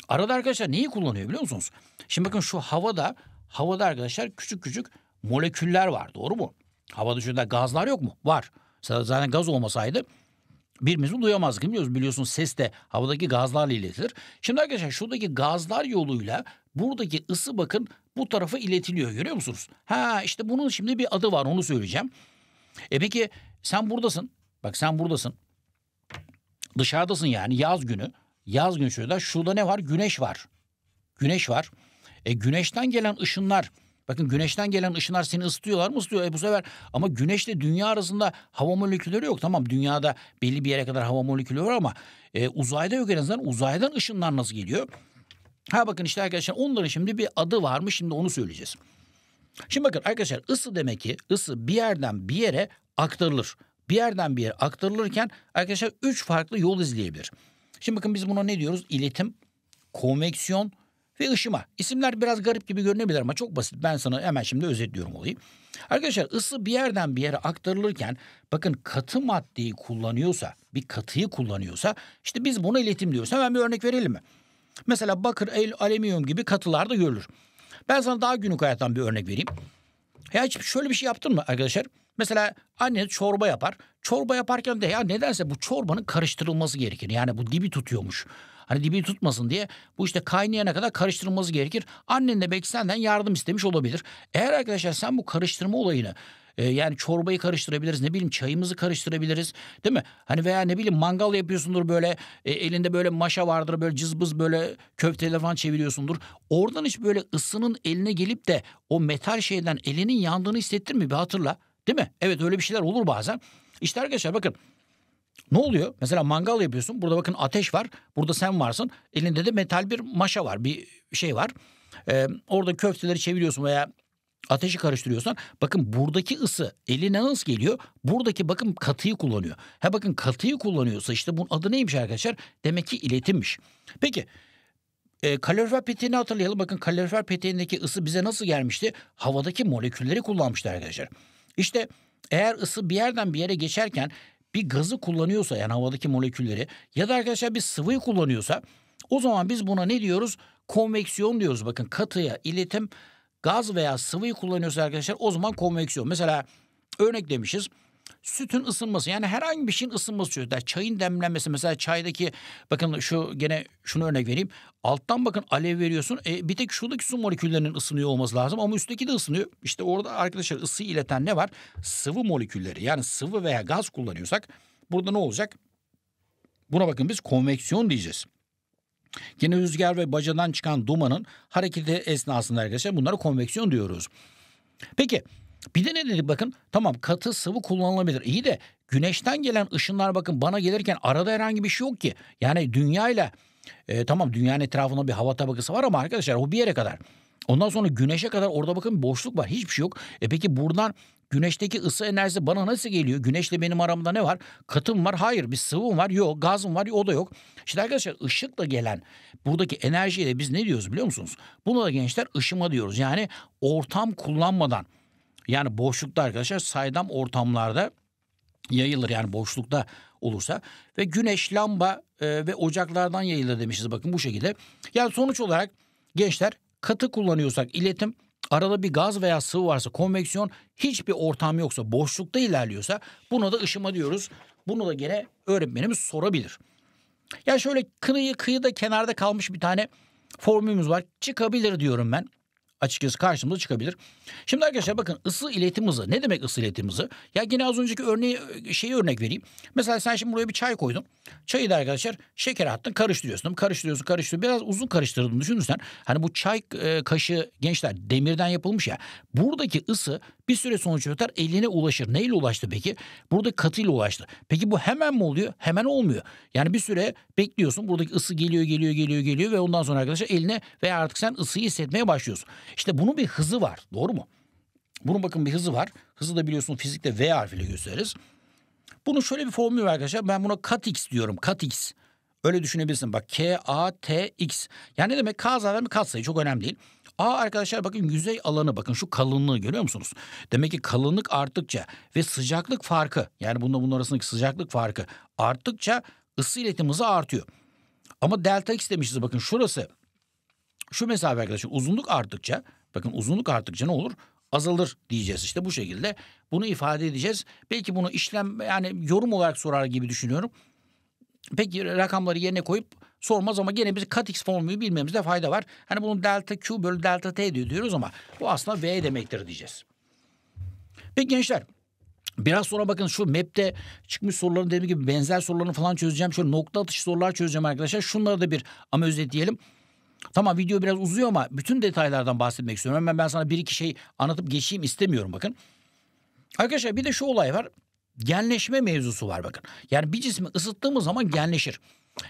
arada arkadaşlar neyi kullanıyor biliyor musunuz? Şimdi bakın şu havada havada arkadaşlar küçük küçük moleküller var doğru mu? Hava dışında gazlar yok mu? Var. Zaten gaz olmasaydı birbirimizi duyamazdık biliyoruz. biliyorsunuz ses de havadaki gazlarla iletilir. Şimdi arkadaşlar şuradaki gazlar yoluyla buradaki ısı bakın bu tarafa iletiliyor görüyor musunuz? Ha işte bunun şimdi bir adı var onu söyleyeceğim. E peki sen buradasın Bak sen buradasın. Dışarıdasın yani yaz günü. Yaz günü şurada. Şurada ne var? Güneş var. Güneş var. E güneşten gelen ışınlar Bakın güneşten gelen ışınlar seni ısıtıyorlar mı ısıtıyor. E bu sefer ama güneşle dünya arasında hava molekülleri yok. Tamam dünyada belli bir yere kadar hava molekülleri var ama e, uzayda yok en azından uzaydan ışınlar nasıl geliyor? Ha bakın işte arkadaşlar onların şimdi bir adı varmış şimdi onu söyleyeceğiz. Şimdi bakın arkadaşlar ısı demek ki ısı bir yerden bir yere aktarılır bir yerden bir yere aktarılırken arkadaşlar üç farklı yol izleyebilir. Şimdi bakın biz buna ne diyoruz? İletim, konveksiyon ve ışıma. İsimler biraz garip gibi görünebilir ama çok basit. Ben sana hemen şimdi özetliyorum olayı. Arkadaşlar ısı bir yerden bir yere aktarılırken bakın katı maddeyi kullanıyorsa, bir katıyı kullanıyorsa işte biz buna iletim diyoruz. Hemen bir örnek verelim mi? Mesela bakır, el, alüminyum gibi katılar da görülür. Ben sana daha günlük hayattan bir örnek vereyim. Ya hiç şöyle bir şey yaptın mı arkadaşlar? Mesela anne çorba yapar. Çorba yaparken de ya nedense bu çorbanın karıştırılması gerekir. Yani bu dibi tutuyormuş. Hani dibi tutmasın diye bu işte kaynayana kadar karıştırılması gerekir. Annen de belki senden yardım istemiş olabilir. Eğer arkadaşlar sen bu karıştırma olayını e, yani çorbayı karıştırabiliriz ne bileyim çayımızı karıştırabiliriz değil mi? Hani veya ne bileyim mangal yapıyorsundur böyle e, elinde böyle maşa vardır böyle cızbız böyle köfteler falan çeviriyorsundur. Oradan hiç böyle ısının eline gelip de o metal şeyden elinin yandığını hissettir mi bir hatırla. Değil mi? Evet öyle bir şeyler olur bazen. İşte arkadaşlar bakın ne oluyor? Mesela mangal yapıyorsun. Burada bakın ateş var. Burada sen varsın. Elinde de metal bir maşa var. Bir şey var. Ee, orada köfteleri çeviriyorsun veya ateşi karıştırıyorsan bakın buradaki ısı eline nasıl geliyor? Buradaki bakın katıyı kullanıyor. Ha bakın katıyı kullanıyorsa işte bunun adı neymiş arkadaşlar? Demek ki iletimmiş. Peki e, kalorifer peteğini hatırlayalım. Bakın kalorifer peteğindeki ısı bize nasıl gelmişti? Havadaki molekülleri kullanmışlar arkadaşlar. İşte eğer ısı bir yerden bir yere geçerken bir gazı kullanıyorsa yani havadaki molekülleri ya da arkadaşlar bir sıvıyı kullanıyorsa o zaman biz buna ne diyoruz? Konveksiyon diyoruz. Bakın katıya iletim gaz veya sıvıyı kullanıyorsa arkadaşlar o zaman konveksiyon. Mesela örnek demişiz sütün ısınması yani herhangi bir şeyin ısınması çözler. Çayın demlenmesi mesela çaydaki bakın şu gene şunu örnek vereyim. Alttan bakın alev veriyorsun. E, bir tek şuradaki su moleküllerinin ısınıyor olması lazım ama üstteki de ısınıyor. İşte orada arkadaşlar ısı ileten ne var? Sıvı molekülleri yani sıvı veya gaz kullanıyorsak burada ne olacak? Buna bakın biz konveksiyon diyeceğiz. Yine rüzgar ve bacadan çıkan dumanın hareketi esnasında arkadaşlar bunlara konveksiyon diyoruz. Peki bir de ne dedik bakın tamam katı sıvı kullanılabilir. İyi de güneşten gelen ışınlar bakın bana gelirken arada herhangi bir şey yok ki. Yani dünyayla e, tamam dünyanın etrafında bir hava tabakası var ama arkadaşlar o bir yere kadar. Ondan sonra güneşe kadar orada bakın boşluk var. Hiçbir şey yok. E peki buradan güneşteki ısı enerjisi bana nasıl geliyor? Güneşle benim aramda ne var? Katım var? Hayır. Bir sıvım var? Yok. Gazım var? O da yok. İşte arkadaşlar ışıkla gelen buradaki enerjiyle biz ne diyoruz biliyor musunuz? Buna da gençler ışıma diyoruz. Yani ortam kullanmadan yani boşlukta arkadaşlar saydam ortamlarda yayılır yani boşlukta olursa ve güneş, lamba e, ve ocaklardan yayılır demişiz bakın bu şekilde. Yani sonuç olarak gençler katı kullanıyorsak iletim, arada bir gaz veya sıvı varsa konveksiyon, hiçbir ortam yoksa boşlukta ilerliyorsa buna da ışıma diyoruz. Bunu da gene öğretmenimiz sorabilir. Ya yani şöyle kıyı kıyıda kenarda kalmış bir tane formülümüz var. Çıkabilir diyorum ben açıkçası karşımıza çıkabilir. Şimdi arkadaşlar bakın ısı iletim hızı. Ne demek ısı iletim hızı? Ya yine az önceki örneği şeyi örnek vereyim. Mesela sen şimdi buraya bir çay koydun. Çayı da arkadaşlar şeker attın karıştırıyorsun. Karıştırıyorsun karıştırıyorsun. Biraz uzun karıştırdığını düşünürsen hani bu çay e, kaşığı gençler demirden yapılmış ya. Buradaki ısı bir süre sonuç öter eline ulaşır. Neyle ulaştı peki? Burada katıyla ulaştı. Peki bu hemen mi oluyor? Hemen olmuyor. Yani bir süre bekliyorsun. Buradaki ısı geliyor geliyor geliyor geliyor ve ondan sonra arkadaşlar eline veya artık sen ısıyı hissetmeye başlıyorsun. İşte bunun bir hızı var. Doğru mu? Bunun bakın bir hızı var. Hızı da biliyorsunuz fizikte V harfiyle gösteririz. Bunu şöyle bir formül var arkadaşlar. Ben buna kat x diyorum. Kat x. Öyle düşünebilirsin. Bak K, A, T, X. Yani ne demek? K zaten bir kat sayı çok önemli değil. A arkadaşlar bakın yüzey alanı bakın şu kalınlığı görüyor musunuz? Demek ki kalınlık arttıkça ve sıcaklık farkı yani bununla bunun arasındaki sıcaklık farkı arttıkça ısı iletim hızı artıyor. Ama delta X demişiz bakın şurası şu mesafe arkadaşlar uzunluk arttıkça bakın uzunluk arttıkça ne olur? azalır diyeceğiz işte bu şekilde. Bunu ifade edeceğiz. Belki bunu işlem yani yorum olarak sorar gibi düşünüyorum. Peki rakamları yerine koyup sormaz ama gene biz kat x formülü bilmemizde fayda var. Hani bunun delta q bölü delta t diyoruz ama bu aslında v demektir diyeceğiz. Peki gençler Biraz sonra bakın şu map'te çıkmış soruların dediğim gibi benzer sorularını falan çözeceğim. Şöyle nokta atışı sorular çözeceğim arkadaşlar. Şunları da bir ama özetleyelim. Tamam video biraz uzuyor ama bütün detaylardan bahsetmek istiyorum. Hemen ben sana bir iki şey anlatıp geçeyim istemiyorum bakın. Arkadaşlar bir de şu olay var. Genleşme mevzusu var bakın. Yani bir cismi ısıttığımız zaman genleşir.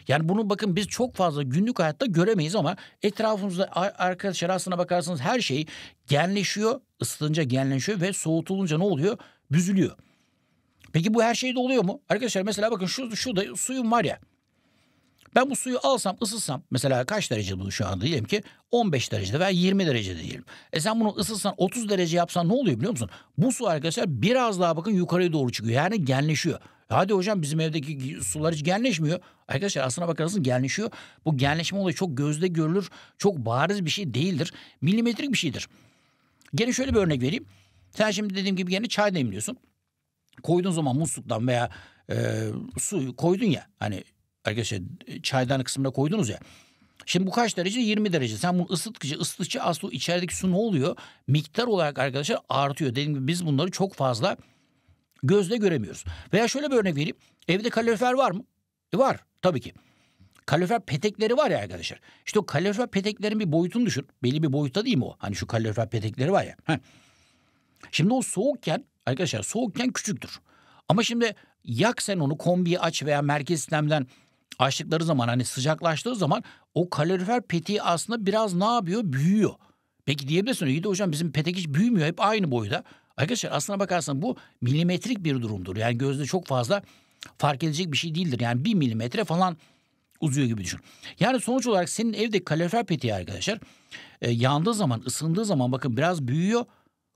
Yani bunu bakın biz çok fazla günlük hayatta göremeyiz ama etrafımızda arkadaşlar aslına bakarsanız her şey genleşiyor. Isıtınca genleşiyor ve soğutulunca ne oluyor? Büzülüyor. Peki bu her şeyde oluyor mu? Arkadaşlar mesela bakın şu, şu da suyum var ya. Ben bu suyu alsam ısıtsam mesela kaç derece bu şu an diyelim ki 15 derecede veya 20 derecede diyelim. E sen bunu ısıtsan 30 derece yapsan ne oluyor biliyor musun? Bu su arkadaşlar biraz daha bakın yukarıya doğru çıkıyor yani genleşiyor. E hadi hocam bizim evdeki sular hiç genleşmiyor. Arkadaşlar aslına bakarsın genleşiyor. Bu genleşme olayı çok gözde görülür, çok bariz bir şey değildir. Milimetrik bir şeydir. Gene şöyle bir örnek vereyim. Sen şimdi dediğim gibi gene çay demliyorsun. Koyduğun zaman musluktan veya e, suyu koydun ya hani arkadaşlar e, çaydan kısmına koydunuz ya. Şimdi bu kaç derece? 20 derece. Sen bunu ısıtıcı ısıtıcı aslında içerideki su ne oluyor? Miktar olarak arkadaşlar artıyor. Dediğim gibi biz bunları çok fazla gözle göremiyoruz. Veya şöyle bir örnek vereyim. Evde kalorifer var mı? E var tabii ki. Kalorifer petekleri var ya arkadaşlar. İşte o kalorifer peteklerin bir boyutunu düşün. Belli bir boyutta değil mi o? Hani şu kalorifer petekleri var ya. Heh. Şimdi o soğukken arkadaşlar soğukken küçüktür. Ama şimdi yak sen onu kombiyi aç veya merkez sistemden açtıkları zaman hani sıcaklaştığı zaman o kalorifer peteği aslında biraz ne yapıyor? Büyüyor. Peki diyebilirsin iyi de hocam bizim petek hiç büyümüyor hep aynı boyda. Arkadaşlar aslına bakarsan bu milimetrik bir durumdur. Yani gözde çok fazla fark edilecek bir şey değildir. Yani bir milimetre falan uzuyor gibi düşün. Yani sonuç olarak senin evde kalorifer peteği arkadaşlar e, yandığı zaman ısındığı zaman bakın biraz büyüyor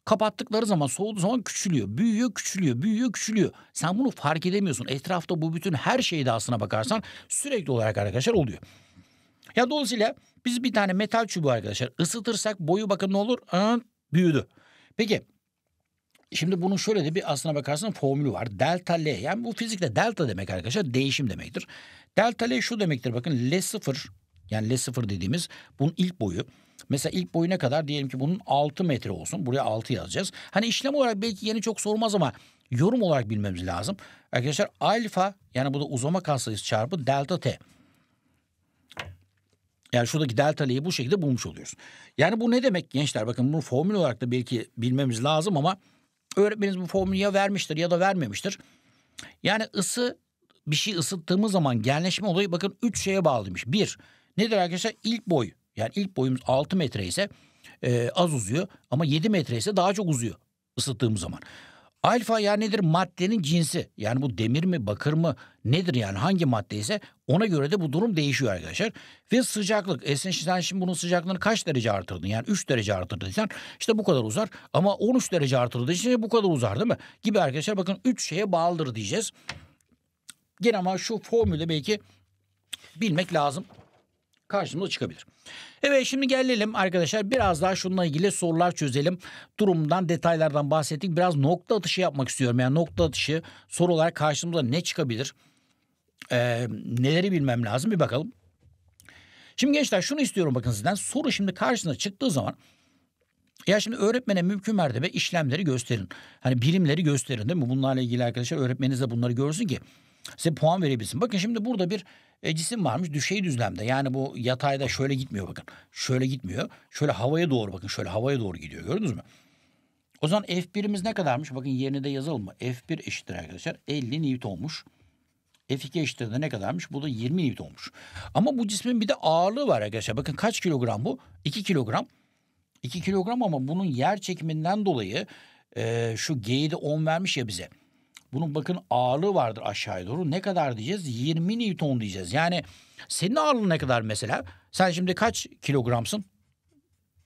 Kapattıkları zaman soğuduğu zaman küçülüyor. Büyüyor, küçülüyor, büyüyor, küçülüyor. Sen bunu fark edemiyorsun. Etrafta bu bütün her şeyde aslına bakarsan sürekli olarak arkadaşlar oluyor. Ya dolayısıyla biz bir tane metal çubuğu arkadaşlar ısıtırsak boyu bakın ne olur? Aa, büyüdü. Peki Şimdi bunun şöyle de bir aslına bakarsan formülü var. Delta L yani bu fizikte delta demek arkadaşlar değişim demektir. Delta L şu demektir bakın L0 yani L0 dediğimiz bunun ilk boyu Mesela ilk boyuna kadar diyelim ki bunun 6 metre olsun. Buraya 6 yazacağız. Hani işlem olarak belki yeni çok sormaz ama yorum olarak bilmemiz lazım. Arkadaşlar alfa yani bu da uzama katsayısı çarpı delta t. Yani şuradaki delta'yı bu şekilde bulmuş oluyoruz. Yani bu ne demek gençler? Bakın bunu formül olarak da belki bilmemiz lazım ama öğretmeniniz bu formülü ya vermiştir ya da vermemiştir. Yani ısı bir şey ısıttığımız zaman genleşme olayı bakın üç şeye bağlıymış. Bir nedir arkadaşlar? İlk boy yani ilk boyumuz 6 metre ise e, az uzuyor ama 7 metre ise daha çok uzuyor ısıttığımız zaman. Alfa yani nedir? Maddenin cinsi. Yani bu demir mi, bakır mı nedir yani hangi madde ise ona göre de bu durum değişiyor arkadaşlar. Ve sıcaklık. E sen şimdi bunun sıcaklığını kaç derece artırdın? Yani 3 derece artırdıysan işte bu kadar uzar. Ama 13 derece artırdıysan bu kadar uzar değil mi? Gibi arkadaşlar bakın 3 şeye bağlıdır diyeceğiz. Gene ama şu formülü belki bilmek lazım karşımıza çıkabilir. Evet şimdi gelelim arkadaşlar biraz daha şununla ilgili sorular çözelim. Durumdan detaylardan bahsettik. Biraz nokta atışı yapmak istiyorum. Yani nokta atışı soru olarak karşımıza ne çıkabilir? Ee, neleri bilmem lazım bir bakalım. Şimdi gençler şunu istiyorum bakın sizden. Soru şimdi karşısına çıktığı zaman ya şimdi öğretmene mümkün mertebe işlemleri gösterin. Hani birimleri gösterin değil mi? Bunlarla ilgili arkadaşlar öğretmeniniz de bunları görsün ki size puan verebilsin. Bakın şimdi burada bir e, cisim varmış düşey düzlemde. Yani bu yatayda şöyle gitmiyor bakın. Şöyle gitmiyor. Şöyle havaya doğru bakın. Şöyle havaya doğru gidiyor. Gördünüz mü? O zaman F1'imiz ne kadarmış? Bakın yerine de yazalım mı? F1 eşittir arkadaşlar. 50 newton olmuş. F2 eşittir de ne kadarmış? Bu da 20 olmuş. Ama bu cismin bir de ağırlığı var arkadaşlar. Bakın kaç kilogram bu? 2 kilogram. 2 kilogram ama bunun yer çekiminden dolayı e, şu G'yi de 10 vermiş ya bize. Bunun bakın ağırlığı vardır aşağıya doğru. Ne kadar diyeceğiz? 20 Newton diyeceğiz. Yani senin ağırlığın ne kadar mesela? Sen şimdi kaç kilogramsın?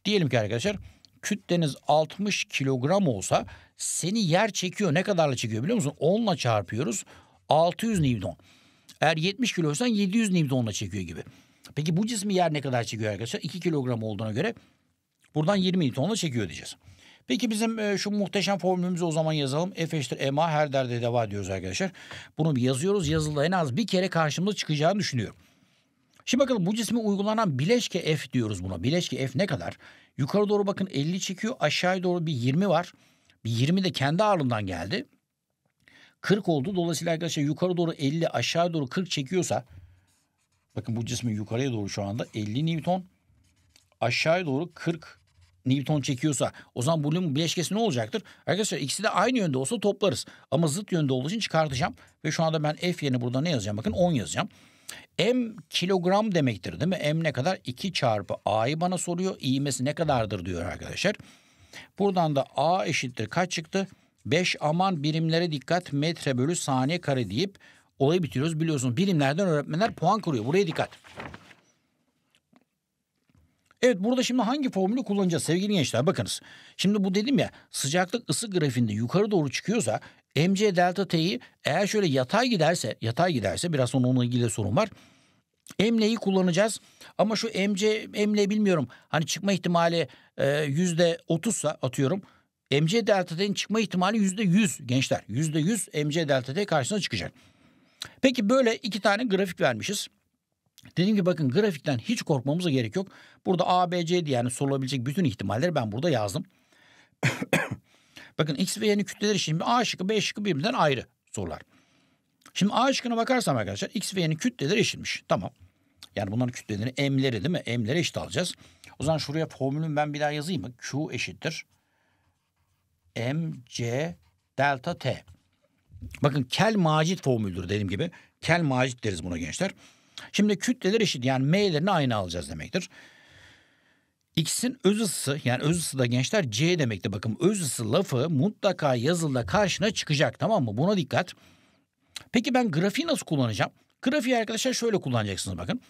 Diyelim ki arkadaşlar kütleniz 60 kilogram olsa seni yer çekiyor. Ne kadarla çekiyor biliyor musun? 10 ile çarpıyoruz. 600 Newton. Eğer 70 kiloysan 700 Newton'la çekiyor gibi. Peki bu cismi yer ne kadar çekiyor arkadaşlar? 2 kilogram olduğuna göre buradan 20 Newton'la çekiyor diyeceğiz. Peki bizim e, şu muhteşem formülümüzü o zaman yazalım. F eşittir MA her derde deva diyoruz arkadaşlar. Bunu yazıyoruz. Yazılda en az bir kere karşımıza çıkacağını düşünüyorum. Şimdi bakalım bu cisme uygulanan bileşke F diyoruz buna. Bileşke F ne kadar? Yukarı doğru bakın 50 çekiyor. Aşağıya doğru bir 20 var. Bir 20 de kendi ağırlığından geldi. 40 oldu. Dolayısıyla arkadaşlar yukarı doğru 50 aşağı doğru 40 çekiyorsa bakın bu cismin yukarıya doğru şu anda 50 Newton aşağıya doğru 40 Newton çekiyorsa o zaman Bloom'un bileşkesi ne olacaktır? Arkadaşlar ikisi de aynı yönde olsa toplarız. Ama zıt yönde olduğu için çıkartacağım. Ve şu anda ben F yerine burada ne yazacağım? Bakın 10 yazacağım. M kilogram demektir değil mi? M ne kadar? 2 çarpı A'yı bana soruyor. İğmesi ne kadardır diyor arkadaşlar. Buradan da A eşittir kaç çıktı? 5 aman birimlere dikkat metre bölü saniye kare deyip olayı bitiriyoruz. Biliyorsunuz birimlerden öğretmenler puan kuruyor. Buraya dikkat. Evet burada şimdi hangi formülü kullanacağız sevgili gençler bakınız. Şimdi bu dedim ya sıcaklık ısı grafiğinde yukarı doğru çıkıyorsa mc delta t'yi eğer şöyle yatay giderse yatay giderse biraz sonra onunla ilgili sorun var. Emle'yi kullanacağız ama şu MC Emle bilmiyorum hani çıkma ihtimali e, yüzde otuzsa atıyorum MC delta t'nin çıkma ihtimali yüzde yüz gençler yüzde yüz MC delta t karşısına çıkacak. Peki böyle iki tane grafik vermişiz. Dediğim gibi bakın grafikten hiç korkmamıza gerek yok. Burada A, B, C diye yani sorulabilecek bütün ihtimalleri ben burada yazdım. [coughs] bakın X ve Y'nin kütleleri şimdi A şıkkı, B şıkkı birbirinden ayrı sorular. Şimdi A şıkkına bakarsam arkadaşlar X ve Y'nin kütleleri eşitmiş. Tamam. Yani bunların kütlelerini M'leri değil mi? M'leri eşit alacağız. O zaman şuraya formülümü ben bir daha yazayım mı? Q eşittir. M, C, delta T. Bakın kel macit formüldür dediğim gibi. Kel macit deriz buna gençler. Şimdi kütleler eşit yani M'lerini aynı alacağız demektir. X'in öz ısısı yani öz ısı da gençler C demekti. Bakın öz ısı lafı mutlaka yazılıda karşına çıkacak tamam mı? Buna dikkat. Peki ben grafiği nasıl kullanacağım? Grafiği arkadaşlar şöyle kullanacaksınız bakın.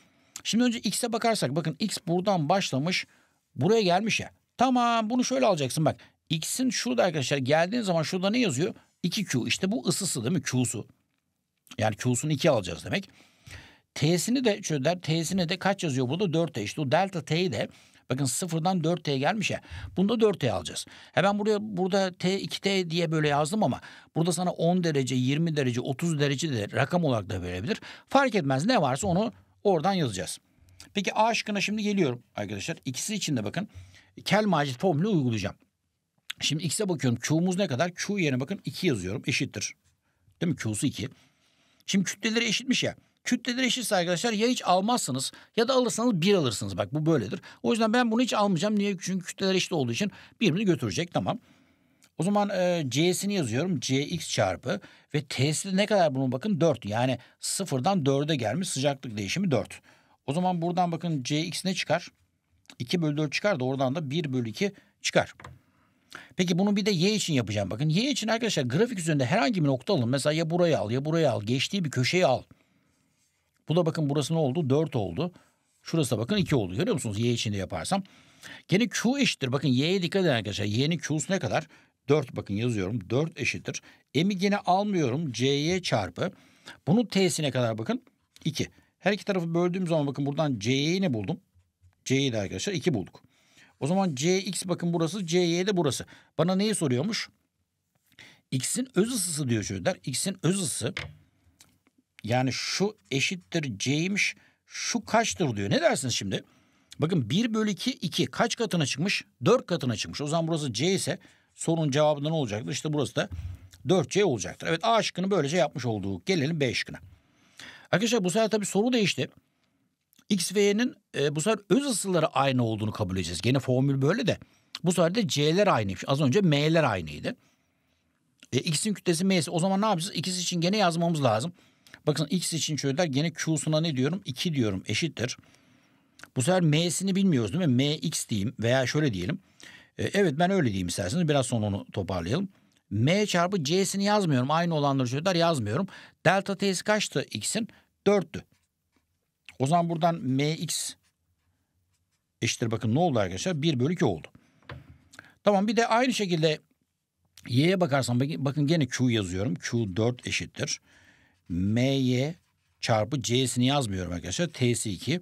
Şimdi önce X'e bakarsak bakın X buradan başlamış buraya gelmiş ya. Tamam bunu şöyle alacaksın bak. X'in şurada arkadaşlar geldiğin zaman şurada ne yazıyor? 2Q işte bu ısısı değil mi Q'su. Yani Q'sunu 2 alacağız demek. T'sini de şöyle der. T'sini de kaç yazıyor burada? 4 eşit. O delta T'yi de Bakın sıfırdan 4T gelmiş ya. Bunda 4T alacağız. Hemen buraya burada T 2T diye böyle yazdım ama burada sana 10 derece, 20 derece, 30 derece de rakam olarak da verebilir. Fark etmez ne varsa onu oradan yazacağız. Peki A şıkkına şimdi geliyorum arkadaşlar. İkisi için de bakın kel macit formülü uygulayacağım. Şimdi x'e bakıyorum. Q'muz ne kadar? Q yerine bakın 2 yazıyorum. Eşittir. Değil mi? Q'su 2. Şimdi kütleleri eşitmiş ya. Kütleleri eşitse arkadaşlar ya hiç almazsınız ya da alırsanız bir alırsınız. Bak bu böyledir. O yüzden ben bunu hiç almayacağım. Niye? Çünkü kütleler eşit olduğu için birbirini götürecek. Tamam. O zaman e, C'sini yazıyorum. Cx çarpı ve T'si de ne kadar bunun bakın 4. Yani sıfırdan 4'e gelmiş sıcaklık değişimi 4. O zaman buradan bakın Cx ne çıkar? 2 bölü 4 çıkar da oradan da 1 bölü 2 çıkar. Peki bunu bir de y için yapacağım. Bakın y için arkadaşlar grafik üzerinde herhangi bir nokta alın. Mesela ya burayı al ya burayı al. Geçtiği bir köşeyi al. Bu da bakın burası ne oldu? 4 oldu. Şurası da bakın 2 oldu. Görüyor musunuz? Y içinde yaparsam. Gene Q eşittir. Bakın Y'ye dikkat edin arkadaşlar. Y'nin Q'su ne kadar? 4 bakın yazıyorum. 4 eşittir. M'i gene almıyorum. C'ye çarpı. Bunun T'sine kadar bakın. 2. Her iki tarafı böldüğüm zaman bakın buradan C'yi ne buldum? C'yi de arkadaşlar 2 bulduk. O zaman CX bakın burası CY de burası. Bana neyi soruyormuş? X'in öz ısısı diyor çocuklar. X'in öz ısısı yani şu eşittir C'ymiş şu kaçtır diyor. Ne dersiniz şimdi? Bakın 1 bölü 2 2 kaç katına çıkmış? 4 katına çıkmış. O zaman burası C ise sorunun cevabında ne olacaktır? İşte burası da 4C olacaktır. Evet A şıkkını böylece yapmış olduk. Gelelim B şıkkına. Arkadaşlar bu sefer tabii soru değişti. X ve Y'nin e, bu sefer öz asılları aynı olduğunu kabul edeceğiz. Gene formül böyle de. Bu sefer de C'ler aynıymış. Az önce M'ler aynıydı. E, X'in kütlesi M'si. O zaman ne yapacağız? İkisi için gene yazmamız lazım. Bakın x için çözüler gene q'suna ne diyorum? 2 diyorum eşittir. Bu sefer m'sini bilmiyoruz değil mi? mx diyeyim veya şöyle diyelim. E, evet ben öyle diyeyim isterseniz biraz sonra onu toparlayalım. m çarpı c'sini yazmıyorum. Aynı olanları çözüler yazmıyorum. Delta t'si kaçtı x'in? 4'tü. O zaman buradan mx eşittir bakın ne oldu arkadaşlar? 1 bölü 2 oldu. Tamam bir de aynı şekilde y'ye bakarsam bakın gene q yazıyorum. q 4 eşittir. MY çarpı C'sini yazmıyorum arkadaşlar. T'si 2.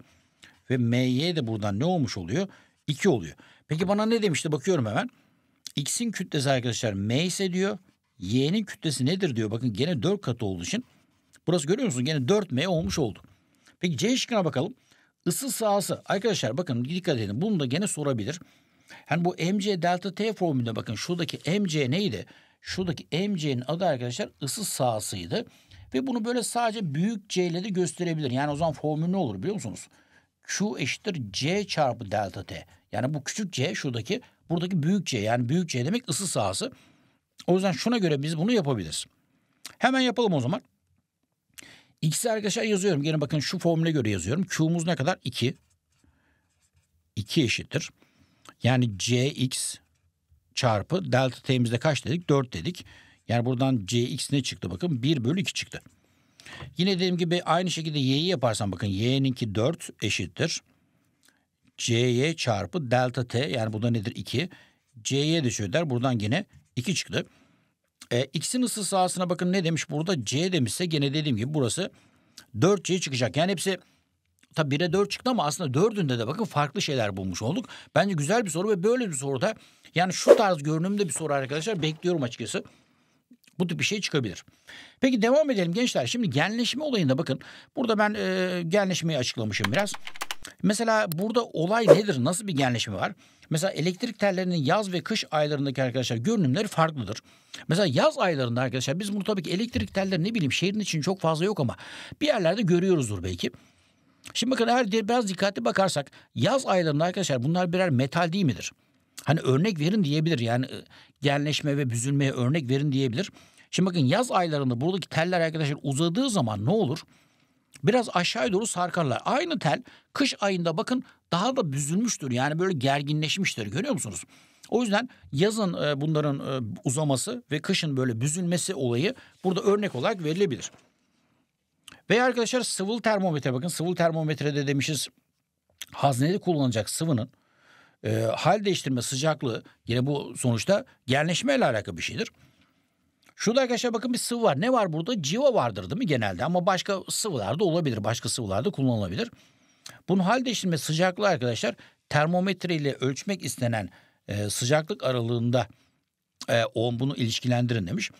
Ve MY de buradan ne olmuş oluyor? 2 oluyor. Peki bana ne demişti? Bakıyorum hemen. X'in kütlesi arkadaşlar M ise diyor. Y'nin kütlesi nedir diyor. Bakın gene 4 katı olduğu için. Burası görüyor musunuz? Gene 4M olmuş oldu. Peki C şıkkına bakalım. Isı sahası. Arkadaşlar bakın dikkat edin. Bunu da gene sorabilir. Hani bu MC delta T formülüne bakın. Şuradaki MC neydi? Şuradaki MC'nin adı arkadaşlar ısı sahasıydı. Ve bunu böyle sadece büyük C ile de gösterebilir. Yani o zaman formül ne olur biliyor musunuz? Q eşittir C çarpı delta T. Yani bu küçük C şuradaki buradaki büyük C. Yani büyük C demek ısı sahası. O yüzden şuna göre biz bunu yapabiliriz. Hemen yapalım o zaman. X'i arkadaşlar yazıyorum. Gene bakın şu formüle göre yazıyorum. Q'muz ne kadar? 2. 2 eşittir. Yani Cx çarpı delta t'mizde kaç dedik? 4 dedik. Yani buradan Cx ne çıktı bakın 1 bölü 2 çıktı. Yine dediğim gibi aynı şekilde y'yi yaparsan bakın y'ninki 4 eşittir. cy çarpı delta t yani bu da nedir 2. c'ye düşüyor der buradan yine 2 çıktı. E, x'in ısı sahasına bakın ne demiş burada c demişse gene dediğim gibi burası 4c çıkacak. Yani hepsi tabi 1'e 4 çıktı ama aslında 4'ünde de bakın farklı şeyler bulmuş olduk. Bence güzel bir soru ve böyle bir soruda yani şu tarz görünümde bir soru arkadaşlar bekliyorum açıkçası. Bu tip bir şey çıkabilir. Peki devam edelim gençler. Şimdi genleşme olayında bakın. Burada ben e, genleşmeyi açıklamışım biraz. Mesela burada olay nedir? Nasıl bir genleşme var? Mesela elektrik tellerinin yaz ve kış aylarındaki arkadaşlar görünümleri farklıdır. Mesela yaz aylarında arkadaşlar biz bunu tabii ki elektrik telleri ne bileyim şehrin için çok fazla yok ama bir yerlerde görüyoruzdur belki. Şimdi bakın eğer biraz dikkatli bakarsak yaz aylarında arkadaşlar bunlar birer metal değil midir? Hani örnek verin diyebilir yani ıı, genleşme ve büzülmeye örnek verin diyebilir. Şimdi bakın yaz aylarında buradaki teller arkadaşlar uzadığı zaman ne olur? Biraz aşağıya doğru sarkarlar. Aynı tel kış ayında bakın daha da büzülmüştür. Yani böyle gerginleşmiştir görüyor musunuz? O yüzden yazın ıı, bunların ıı, uzaması ve kışın böyle büzülmesi olayı burada örnek olarak verilebilir. Ve arkadaşlar sıvılı termometre bakın sıvılı termometrede demişiz haznede kullanacak sıvının e, hal değiştirme sıcaklığı yine bu sonuçta genleşme ile alakalı bir şeydir. Şurada arkadaşlar bakın bir sıvı var. Ne var burada? Civa vardır değil mi genelde? Ama başka sıvılarda olabilir. Başka sıvılarda kullanılabilir. Bunun hal değiştirme sıcaklığı arkadaşlar termometre ile ölçmek istenen e, sıcaklık aralığında e, on bunu ilişkilendirin demiş.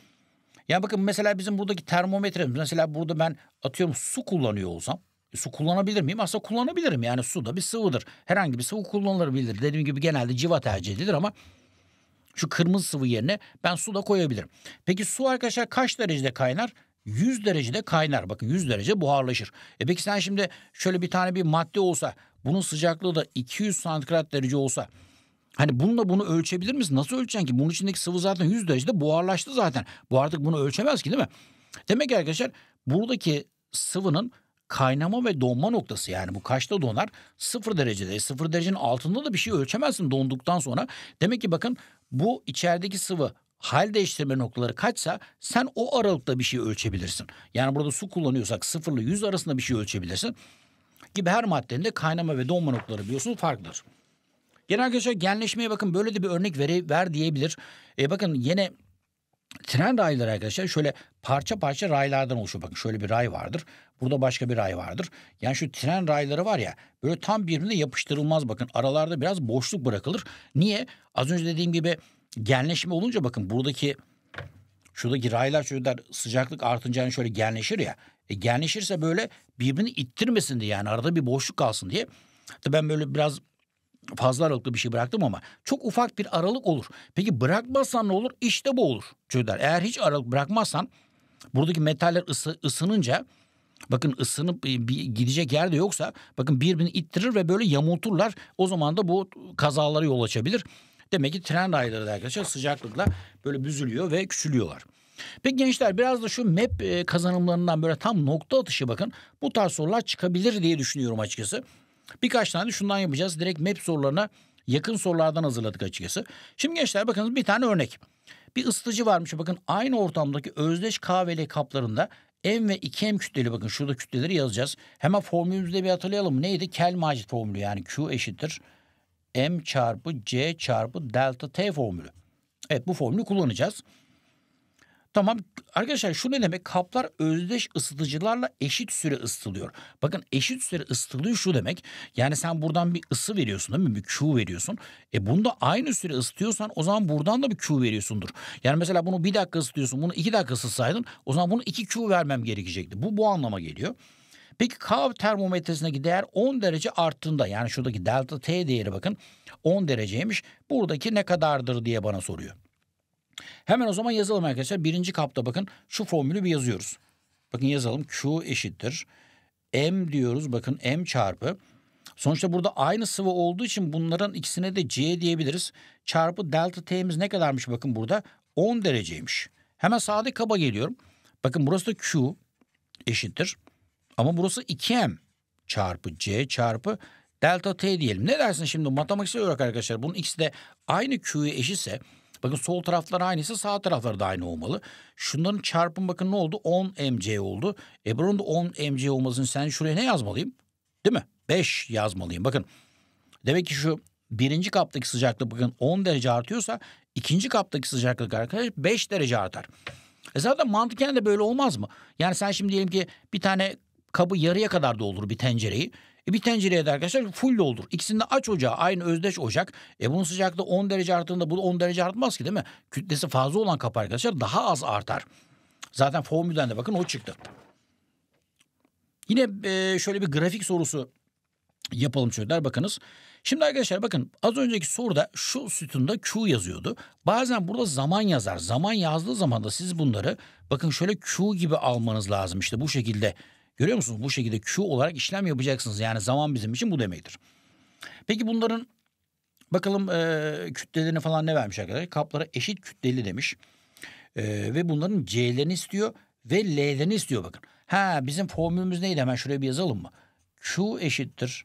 Ya bakın mesela bizim buradaki termometremiz mesela burada ben atıyorum su kullanıyor olsam su kullanabilir miyim? Aslında kullanabilirim. Yani su da bir sıvıdır. Herhangi bir sıvı kullanılabilir. Dediğim gibi genelde civa tercih edilir ama şu kırmızı sıvı yerine ben su da koyabilirim. Peki su arkadaşlar kaç derecede kaynar? 100 derecede kaynar. Bakın 100 derece buharlaşır. E peki sen şimdi şöyle bir tane bir madde olsa bunun sıcaklığı da 200 santigrat derece olsa Hani bununla bunu ölçebilir misin? Nasıl ölçeceksin ki? Bunun içindeki sıvı zaten 100 derecede buharlaştı zaten. Bu artık bunu ölçemez ki değil mi? Demek ki arkadaşlar buradaki sıvının kaynama ve donma noktası yani bu kaçta donar? Sıfır derecede. E, sıfır derecenin altında da bir şey ölçemezsin donduktan sonra. Demek ki bakın bu içerideki sıvı hal değiştirme noktaları kaçsa sen o aralıkta bir şey ölçebilirsin. Yani burada su kullanıyorsak sıfırla yüz arasında bir şey ölçebilirsin. Gibi her maddenin de kaynama ve donma noktaları biliyorsunuz farklıdır. Genel arkadaşlar genleşmeye bakın böyle de bir örnek veri ver diyebilir. E bakın yine tren rayları arkadaşlar şöyle parça parça raylardan oluşuyor. Bakın şöyle bir ray vardır. Burada başka bir ray vardır. Yani şu tren rayları var ya böyle tam birbirine yapıştırılmaz bakın. Aralarda biraz boşluk bırakılır. Niye? Az önce dediğim gibi genleşme olunca bakın buradaki şuradaki raylar şuradan sıcaklık artınca yani şöyle genleşir ya. E genleşirse böyle birbirini ittirmesin diye yani arada bir boşluk kalsın diye. Tabii ben böyle biraz fazla aralıklı bir şey bıraktım ama çok ufak bir aralık olur. Peki bırakmazsan ne olur? İşte bu olur çocuklar. Eğer hiç aralık bırakmazsan buradaki metaller ısı, ısınınca Bakın ısınıp bir gidecek yerde yoksa bakın birbirini ittirir ve böyle yamulturlar. O zaman da bu kazalara yol açabilir. Demek ki tren rayları da arkadaşlar sıcaklıkla böyle büzülüyor ve küçülüyorlar. Peki gençler biraz da şu map e, kazanımlarından böyle tam nokta atışı bakın bu tarz sorular çıkabilir diye düşünüyorum açıkçası. Birkaç tane de şundan yapacağız. Direkt map sorularına yakın sorulardan hazırladık açıkçası. Şimdi gençler bakınız bir tane örnek. Bir ısıtıcı varmış. Bakın aynı ortamdaki özdeş K ve L kaplarında M ve 2M kütleli bakın şurada kütleleri yazacağız. Hemen formülümüzde bir hatırlayalım. Neydi? Kel macit formülü yani Q eşittir. M çarpı C çarpı delta T formülü. Evet bu formülü kullanacağız. Tamam arkadaşlar şu ne demek? Kaplar özdeş ısıtıcılarla eşit süre ısıtılıyor. Bakın eşit süre ısıtılıyor şu demek. Yani sen buradan bir ısı veriyorsun değil mi? Bir Q veriyorsun. E bunu da aynı süre ısıtıyorsan o zaman buradan da bir Q veriyorsundur. Yani mesela bunu bir dakika ısıtıyorsun. Bunu iki dakika ısıtsaydın o zaman bunu iki Q vermem gerekecekti. Bu bu anlama geliyor. Peki K termometresindeki değer 10 derece arttığında yani şuradaki delta T değeri bakın 10 dereceymiş. Buradaki ne kadardır diye bana soruyor. Hemen o zaman yazalım arkadaşlar. Birinci kapta bakın şu formülü bir yazıyoruz. Bakın yazalım Q eşittir. M diyoruz bakın M çarpı. Sonuçta burada aynı sıvı olduğu için bunların ikisine de C diyebiliriz. Çarpı delta T'miz ne kadarmış bakın burada? 10 dereceymiş. Hemen sağdaki kaba geliyorum. Bakın burası da Q eşittir. Ama burası 2M çarpı C çarpı delta T diyelim. Ne dersin şimdi matematiksel olarak arkadaşlar bunun ikisi de aynı Q'ya eşitse Bakın sol taraflar aynıysa sağ taraflar da aynı olmalı. Şunların çarpım bakın ne oldu? 10 mc oldu. E bunun da 10 mc olmasını sen şuraya ne yazmalıyım? Değil mi? 5 yazmalıyım. Bakın demek ki şu birinci kaptaki sıcaklık bakın 10 derece artıyorsa ikinci kaptaki sıcaklık arkadaşlar 5 derece artar. E zaten mantıken de böyle olmaz mı? Yani sen şimdi diyelim ki bir tane kabı yarıya kadar doldur bir tencereyi. E, bir tencereye de arkadaşlar full doldur. İkisinde aç ocağa aynı özdeş ocak. E bunun sıcaklığı 10 derece arttığında bu 10 derece artmaz ki değil mi? Kütlesi fazla olan kapı arkadaşlar daha az artar. Zaten formülden de bakın o çıktı. Yine e, şöyle bir grafik sorusu yapalım çocuklar bakınız. Şimdi arkadaşlar bakın az önceki soruda şu sütunda Q yazıyordu. Bazen burada zaman yazar. Zaman yazdığı zaman da siz bunları bakın şöyle Q gibi almanız lazım. İşte bu şekilde Görüyor musunuz? Bu şekilde Q olarak işlem yapacaksınız. Yani zaman bizim için bu demektir. Peki bunların bakalım e, kütlelerini falan ne vermiş arkadaşlar? Kaplara eşit kütleli demiş. E, ve bunların C'lerini istiyor ve L'lerini istiyor bakın. Ha bizim formülümüz neydi? Hemen şuraya bir yazalım mı? Q eşittir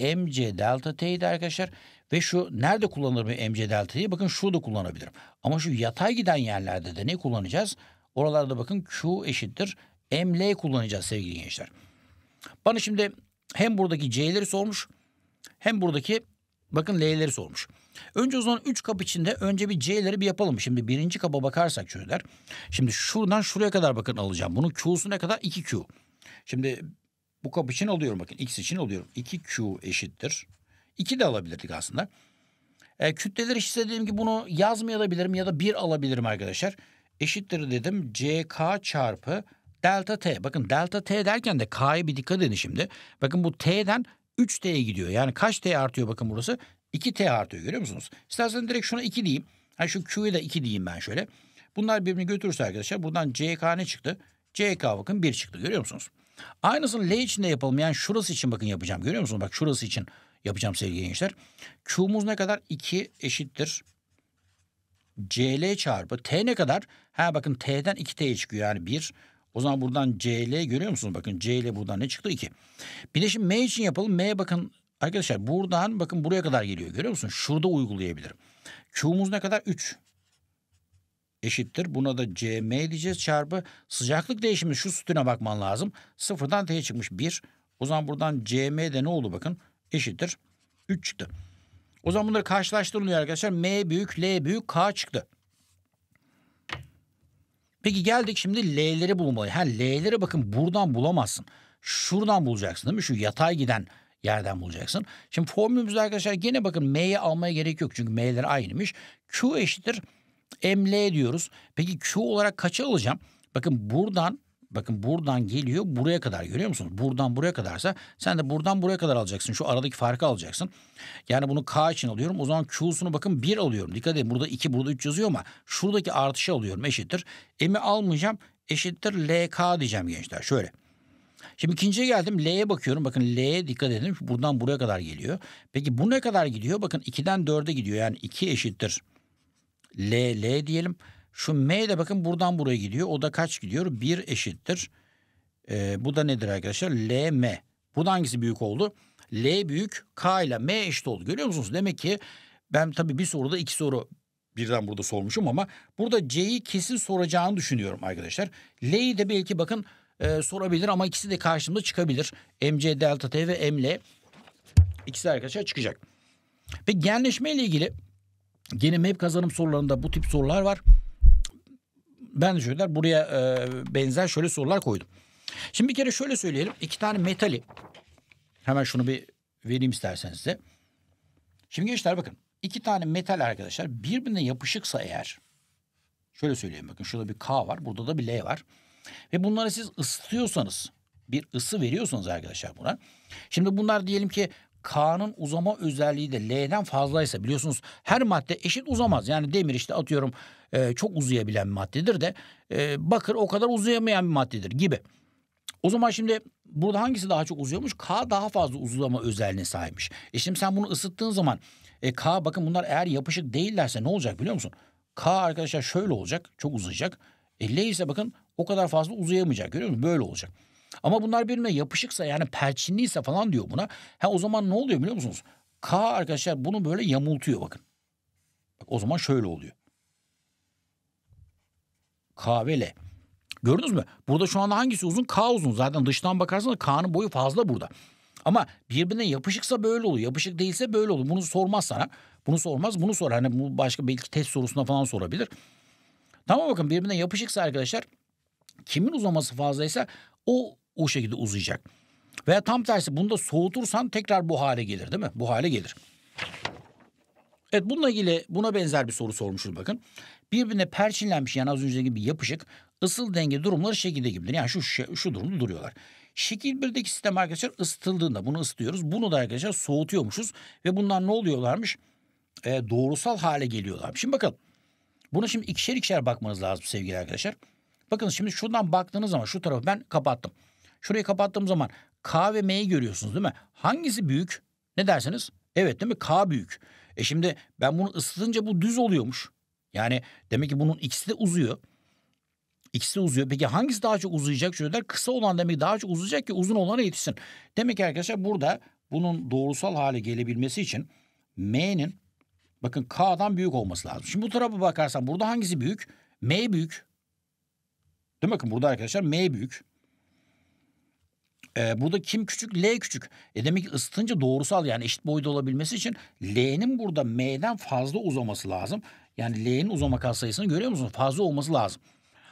MC delta T'ydi arkadaşlar. Ve şu nerede kullanılır bir MC delta T'yi? Bakın şurada kullanabilirim. Ama şu yatay giden yerlerde de ne kullanacağız? Oralarda bakın Q eşittir ML kullanacağız sevgili gençler. Bana şimdi hem buradaki C'leri sormuş hem buradaki bakın L'leri sormuş. Önce o zaman 3 kap içinde önce bir C'leri bir yapalım. Şimdi birinci kaba bakarsak çocuklar. Şimdi şuradan şuraya kadar bakın alacağım. Bunun Q'su ne kadar? 2Q. Şimdi bu kap için alıyorum bakın. X için alıyorum. 2Q eşittir. 2 de alabilirdik aslında. E, kütleler eşitse dediğim gibi bunu yazmayabilirim ya da 1 alabilirim arkadaşlar. Eşittir dedim. CK çarpı delta t. Bakın delta t derken de k'ya bir dikkat edin şimdi. Bakın bu t'den 3t'ye gidiyor. Yani kaç t artıyor bakın burası? 2t artıyor görüyor musunuz? İsterseniz direkt şuna 2 diyeyim. Yani şu q'ya da 2 diyeyim ben şöyle. Bunlar birbirini götürürse arkadaşlar buradan ck ne çıktı? ck bakın 1 çıktı görüyor musunuz? Aynısını L için de yapalım. Yani şurası için bakın yapacağım görüyor musunuz? Bak şurası için yapacağım sevgili gençler. Q'muz ne kadar? 2 eşittir. CL çarpı T ne kadar? Ha bakın T'den 2T'ye çıkıyor yani 1 o zaman buradan CL görüyor musunuz? Bakın CL buradan ne çıktı? 2. Bir de şimdi M için yapalım. M bakın arkadaşlar buradan bakın buraya kadar geliyor. Görüyor musun? Şurada uygulayabilirim. Q'muz ne kadar? 3 eşittir. Buna da CM diyeceğiz çarpı sıcaklık değişimi şu sütüne bakman lazım. Sıfırdan T'ye çıkmış 1. O zaman buradan CM de ne oldu bakın eşittir 3 çıktı. O zaman bunları karşılaştırılıyor arkadaşlar. M büyük L büyük K çıktı. Peki geldik şimdi L'leri bulmaya. Ha L'leri bakın buradan bulamazsın. Şuradan bulacaksın değil mi? Şu yatay giden yerden bulacaksın. Şimdi formülümüzde arkadaşlar gene bakın M'yi almaya gerek yok. Çünkü M'ler aynıymış. Q eşittir ML diyoruz. Peki Q olarak kaça alacağım? Bakın buradan Bakın buradan geliyor buraya kadar görüyor musunuz? Buradan buraya kadarsa sen de buradan buraya kadar alacaksın. Şu aradaki farkı alacaksın. Yani bunu K için alıyorum. O zaman Q'sunu bakın 1 alıyorum. Dikkat edin burada 2 burada 3 yazıyor ama şuradaki artışı alıyorum eşittir. M'i almayacağım eşittir LK diyeceğim gençler. Şöyle. Şimdi ikinciye geldim. L'ye bakıyorum. Bakın L'ye dikkat edin. Buradan buraya kadar geliyor. Peki bu ne kadar gidiyor? Bakın 2'den 4'e gidiyor. Yani 2 eşittir. L, L diyelim. Şu M de bakın buradan buraya gidiyor. O da kaç gidiyor? 1 eşittir. Ee, bu da nedir arkadaşlar? L M. Bu da hangisi büyük oldu? L büyük K ile M eşit oldu. Görüyor musunuz? Demek ki ben tabii bir soruda iki soru birden burada sormuşum ama burada C'yi kesin soracağını düşünüyorum arkadaşlar. L'yi de belki bakın e, sorabilir ama ikisi de karşımıza çıkabilir. MC delta T ve ML ikisi de arkadaşlar çıkacak. Ve genleşme ile ilgili gene hep kazanım sorularında bu tip sorular var ben de şöyleler buraya e, benzer şöyle sorular koydum. Şimdi bir kere şöyle söyleyelim. iki tane metali hemen şunu bir vereyim isterseniz de. Şimdi gençler bakın. iki tane metal arkadaşlar birbirine yapışıksa eğer şöyle söyleyeyim bakın şurada bir K var burada da bir L var. Ve bunları siz ısıtıyorsanız bir ısı veriyorsanız arkadaşlar buna. Şimdi bunlar diyelim ki K'nın uzama özelliği de L'den fazlaysa biliyorsunuz her madde eşit uzamaz. Yani demir işte atıyorum e, çok uzayabilen bir maddedir de e, bakır o kadar uzayamayan bir maddedir gibi. O zaman şimdi burada hangisi daha çok uzuyormuş? K daha fazla uzama özelliğine sahipmiş. E şimdi sen bunu ısıttığın zaman e, K bakın bunlar eğer yapışık değillerse ne olacak biliyor musun? K arkadaşlar şöyle olacak çok uzayacak. E, L ise bakın o kadar fazla uzayamayacak görüyor musun? Böyle olacak. Ama bunlar birbirine yapışıksa yani perçinliyse falan diyor buna. Ha o zaman ne oluyor biliyor musunuz? K arkadaşlar bunu böyle yamultuyor bakın. Bak, o zaman şöyle oluyor kahvele. Gördünüz mü? Burada şu anda hangisi uzun? K uzun. Zaten dıştan bakarsanız K'nın boyu fazla burada. Ama birbirine yapışıksa böyle olur. Yapışık değilse böyle olur. Bunu sormaz sana. Bunu sormaz. Bunu sor Hani bu başka belki test sorusuna falan sorabilir. Tamam bakın birbirine yapışıksa arkadaşlar kimin uzaması fazlaysa o o şekilde uzayacak. Veya tam tersi bunu da soğutursan tekrar bu hale gelir değil mi? Bu hale gelir. Evet bununla ilgili buna benzer bir soru sormuşuz bakın birbirine perçinlenmiş yani az önce gibi yapışık ısıl denge durumları şekilde gibidir. Yani şu şu durumda duruyorlar. Şekil 1'deki sistem arkadaşlar ısıtıldığında bunu ısıtıyoruz. Bunu da arkadaşlar soğutuyormuşuz ve bunlar ne oluyorlarmış? E, doğrusal hale geliyorlar. Şimdi bakalım. buna şimdi ikişer ikişer bakmanız lazım sevgili arkadaşlar. Bakın şimdi şuradan baktığınız zaman şu tarafı ben kapattım. Şurayı kapattığım zaman K ve M'yi görüyorsunuz değil mi? Hangisi büyük? Ne dersiniz? Evet değil mi? K büyük. E şimdi ben bunu ısıtınca bu düz oluyormuş. Yani demek ki bunun ikisi de uzuyor. İkisi de uzuyor. Peki hangisi daha çok uzayacak? Şöyle der kısa olan demek ki daha çok uzayacak ki uzun olana yetişsin. Demek ki arkadaşlar burada bunun doğrusal hale gelebilmesi için M'nin bakın K'dan büyük olması lazım. Şimdi bu tarafa bakarsan burada hangisi büyük? M büyük. Değil mi? Bakın burada arkadaşlar M büyük. Ee, burada kim küçük? L küçük. E demek ki ısıtınca doğrusal yani eşit boyda olabilmesi için L'nin burada M'den fazla uzaması lazım. Yani L'nin uzama kat sayısını görüyor musunuz? Fazla olması lazım.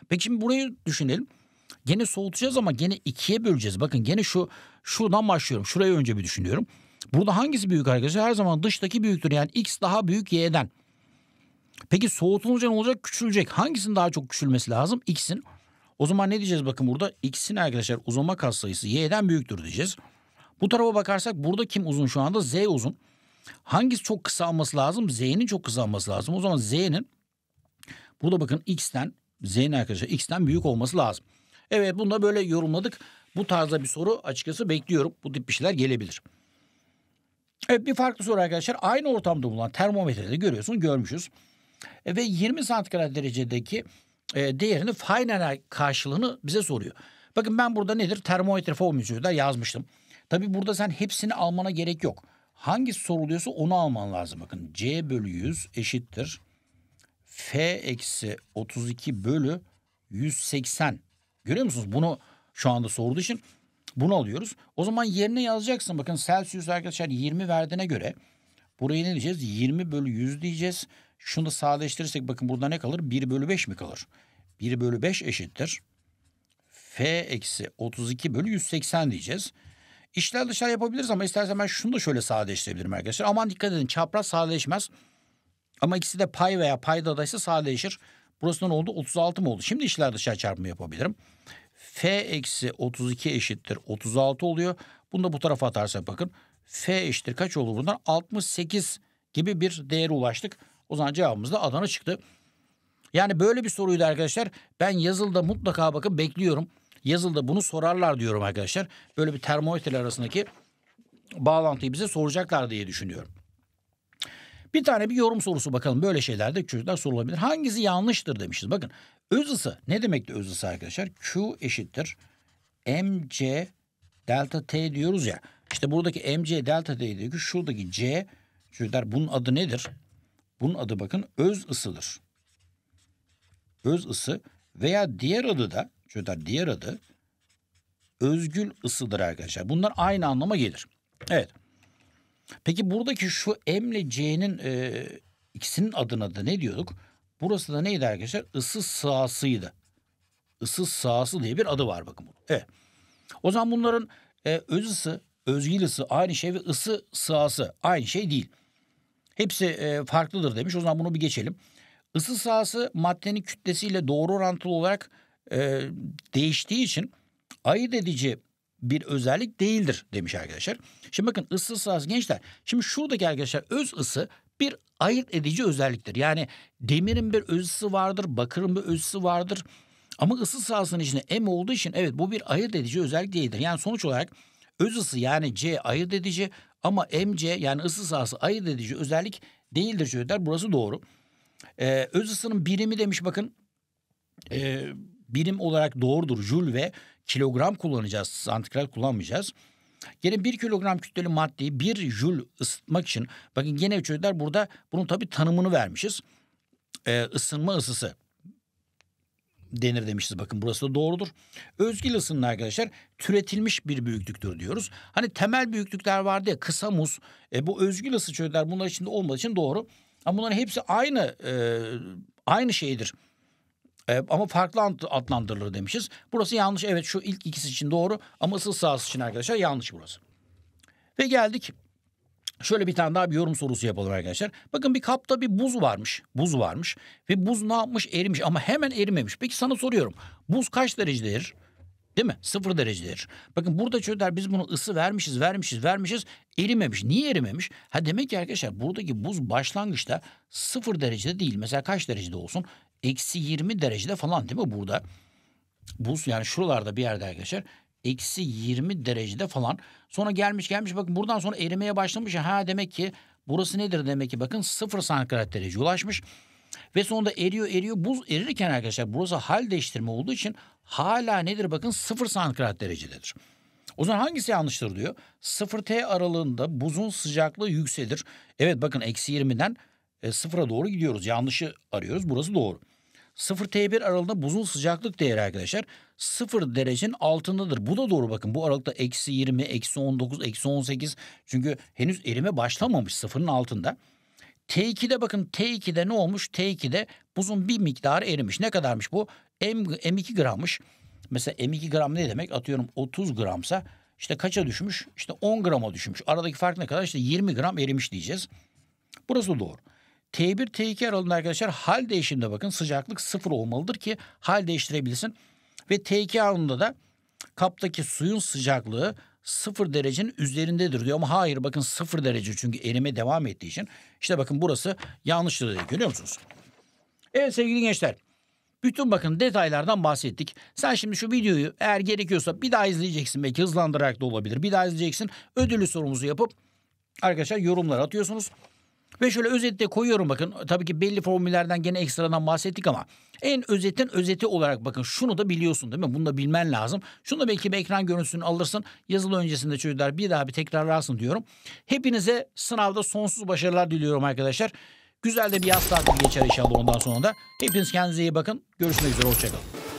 Peki şimdi burayı düşünelim. Gene soğutacağız ama gene ikiye böleceğiz. Bakın gene şu şuradan başlıyorum. Şurayı önce bir düşünüyorum. Burada hangisi büyük arkadaşlar? Her zaman dıştaki büyüktür. Yani x daha büyük y'den. Peki soğutulunca ne olacak? Küçülecek. Hangisinin daha çok küçülmesi lazım? X'in. O zaman ne diyeceğiz bakın burada? X'in arkadaşlar uzama katsayısı y'den büyüktür diyeceğiz. Bu tarafa bakarsak burada kim uzun şu anda? Z uzun. Hangisi çok kısa olması lazım? Z'nin çok kısa olması lazım. O zaman Z'nin burada bakın X'ten Z'nin arkadaşlar X'ten büyük olması lazım. Evet bunu da böyle yorumladık. Bu tarzda bir soru açıkçası bekliyorum. Bu tip bir şeyler gelebilir. Evet bir farklı soru arkadaşlar. Aynı ortamda bulunan termometrede görüyorsun görmüşüz. E, ve 20 santigrat derecedeki e, değerini Fahrenheit karşılığını bize soruyor. Bakın ben burada nedir? Termometre formülcüyü yazmıştım. Tabi burada sen hepsini almana gerek yok. Hangi soruluyorsa onu alman lazım. Bakın C bölü 100 eşittir. F eksi 32 bölü 180. Görüyor musunuz? Bunu şu anda sorduğu için bunu alıyoruz. O zaman yerine yazacaksın. Bakın Celsius arkadaşlar 20 verdiğine göre burayı ne diyeceğiz? 20 bölü 100 diyeceğiz. Şunu da sadeleştirirsek bakın burada ne kalır? 1 bölü 5 mi kalır? 1 bölü 5 eşittir. F eksi 32 bölü 180 diyeceğiz. İşler dışarı yapabiliriz ama istersen ben şunu da şöyle sadeleştirebilirim arkadaşlar. Aman dikkat edin çapraz sadeleşmez. Ama ikisi de pay veya payda da ise sadeleşir. Burası ne oldu? 36 mı oldu? Şimdi işler dışarı çarpımı yapabilirim. F eksi 32 eşittir 36 oluyor. Bunu da bu tarafa atarsak bakın. F eşittir kaç olur bundan? 68 gibi bir değere ulaştık. O zaman cevabımız da Adana çıktı. Yani böyle bir soruydu arkadaşlar. Ben yazılıda mutlaka bakın bekliyorum. Yazılıda bunu sorarlar diyorum arkadaşlar. Böyle bir termometreler arasındaki bağlantıyı bize soracaklar diye düşünüyorum. Bir tane bir yorum sorusu bakalım. Böyle şeylerde çocuklar sorulabilir. Hangisi yanlıştır demişiz. Bakın öz ısı ne demekti öz ısı arkadaşlar? Q eşittir. MC delta T diyoruz ya. İşte buradaki MC delta T diyor ki şuradaki C çocuklar bunun adı nedir? Bunun adı bakın öz ısıdır. Öz ısı veya diğer adı da çöder diğer adı özgül ısıdır arkadaşlar. Bunlar aynı anlama gelir. Evet. Peki buradaki şu M ile C'nin e, ikisinin adına da ne diyorduk? Burası da neydi arkadaşlar? Isı sahasıydı. Isı sahası diye bir adı var bakın bunun. Evet. O zaman bunların e, öz ısı, özgül ısı aynı şey ve ısı sahası aynı şey değil. Hepsi e, farklıdır demiş. O zaman bunu bir geçelim. Isı sahası maddenin kütlesiyle doğru orantılı olarak e, değiştiği için ayırt edici bir özellik değildir demiş arkadaşlar. Şimdi bakın ısı sahası gençler. Şimdi şuradaki arkadaşlar öz ısı bir ayırt edici özelliktir. Yani demirin bir öz ısı vardır, bakırın bir öz ısı vardır. Ama ısı sahasının içinde M olduğu için evet bu bir ayırt edici özellik değildir. Yani sonuç olarak öz ısı yani C ayırt edici ama MC yani ısı sahası ayırt edici özellik değildir çocuklar. Burası doğru. Ee, öz ısının birimi demiş bakın. Ee, birim olarak doğrudur. Jül ve kilogram kullanacağız. Santigrat kullanmayacağız. gelin bir kilogram kütleli maddeyi bir jül ısıtmak için bakın gene çocuklar burada bunun tabii tanımını vermişiz. Ee, ısınma ısısı denir demişiz. Bakın burası da doğrudur. Özgül ısının arkadaşlar türetilmiş bir büyüklüktür diyoruz. Hani temel büyüklükler vardı ya kısa muz. E, bu özgül ısı çocuklar bunlar içinde olmadığı için doğru. Ama bunların hepsi aynı e, aynı şeydir. E, ama farklı adlandırılır demişiz. Burası yanlış. Evet şu ilk ikisi için doğru ama ısı sahası için arkadaşlar yanlış burası. Ve geldik. Şöyle bir tane daha bir yorum sorusu yapalım arkadaşlar. Bakın bir kapta bir buz varmış. Buz varmış. Ve buz ne yapmış? Erimiş ama hemen erimemiş. Peki sana soruyorum. Buz kaç derecedir, Değil mi? Sıfır derecedir. Bakın burada çocuklar biz bunu ısı vermişiz, vermişiz, vermişiz. Erimemiş. Niye erimemiş? Ha demek ki arkadaşlar buradaki buz başlangıçta sıfır derecede değil. Mesela kaç derecede olsun? Eksi 20 derecede falan değil mi burada? Buz yani şuralarda bir yerde arkadaşlar. Eksi 20 derecede falan. Sonra gelmiş gelmiş bakın buradan sonra erimeye başlamış. Ha demek ki burası nedir demek ki bakın sıfır santigrat derece ulaşmış. Ve sonunda eriyor eriyor. Buz erirken arkadaşlar burası hal değiştirme olduğu için hala nedir bakın sıfır santigrat derecededir. O zaman hangisi yanlıştır diyor. sıfır t aralığında buzun sıcaklığı yükselir. Evet bakın eksi 20'den e, sıfıra doğru gidiyoruz. Yanlışı arıyoruz. Burası doğru. 0T1 aralığında buzul sıcaklık değeri arkadaşlar 0 derecenin altındadır. Bu da doğru bakın bu aralıkta eksi 20, eksi 19, eksi 18 çünkü henüz erime başlamamış sıfırın altında. T2'de bakın T2'de ne olmuş? T2'de buzun bir miktarı erimiş. Ne kadarmış bu? M, M2 grammış. Mesela M2 gram ne demek? Atıyorum 30 gramsa işte kaça düşmüş? İşte 10 grama düşmüş. Aradaki fark ne kadar? İşte 20 gram erimiş diyeceğiz. Burası doğru. T1, T2 aralığında arkadaşlar hal değişiminde bakın sıcaklık sıfır olmalıdır ki hal değiştirebilsin. Ve T2 aralığında da kaptaki suyun sıcaklığı sıfır derecenin üzerindedir diyor. Ama hayır bakın sıfır derece çünkü erime devam ettiği için. İşte bakın burası yanlıştır diyor. Görüyor musunuz? Evet sevgili gençler. Bütün bakın detaylardan bahsettik. Sen şimdi şu videoyu eğer gerekiyorsa bir daha izleyeceksin. Belki hızlandırarak da olabilir. Bir daha izleyeceksin. Ödüllü sorumuzu yapıp arkadaşlar yorumlar atıyorsunuz. Ve şöyle özetle koyuyorum bakın. Tabii ki belli formüllerden gene ekstradan bahsettik ama en özetin özeti olarak bakın şunu da biliyorsun değil mi? Bunu da bilmen lazım. Şunu da belki bir ekran görüntüsünü alırsın. Yazılı öncesinde çocuklar bir daha bir tekrarlarsın diyorum. Hepinize sınavda sonsuz başarılar diliyorum arkadaşlar. Güzel de bir yaz tatili geçer inşallah ondan sonra da. Hepiniz kendinize iyi bakın. Görüşmek üzere. Hoşçakalın.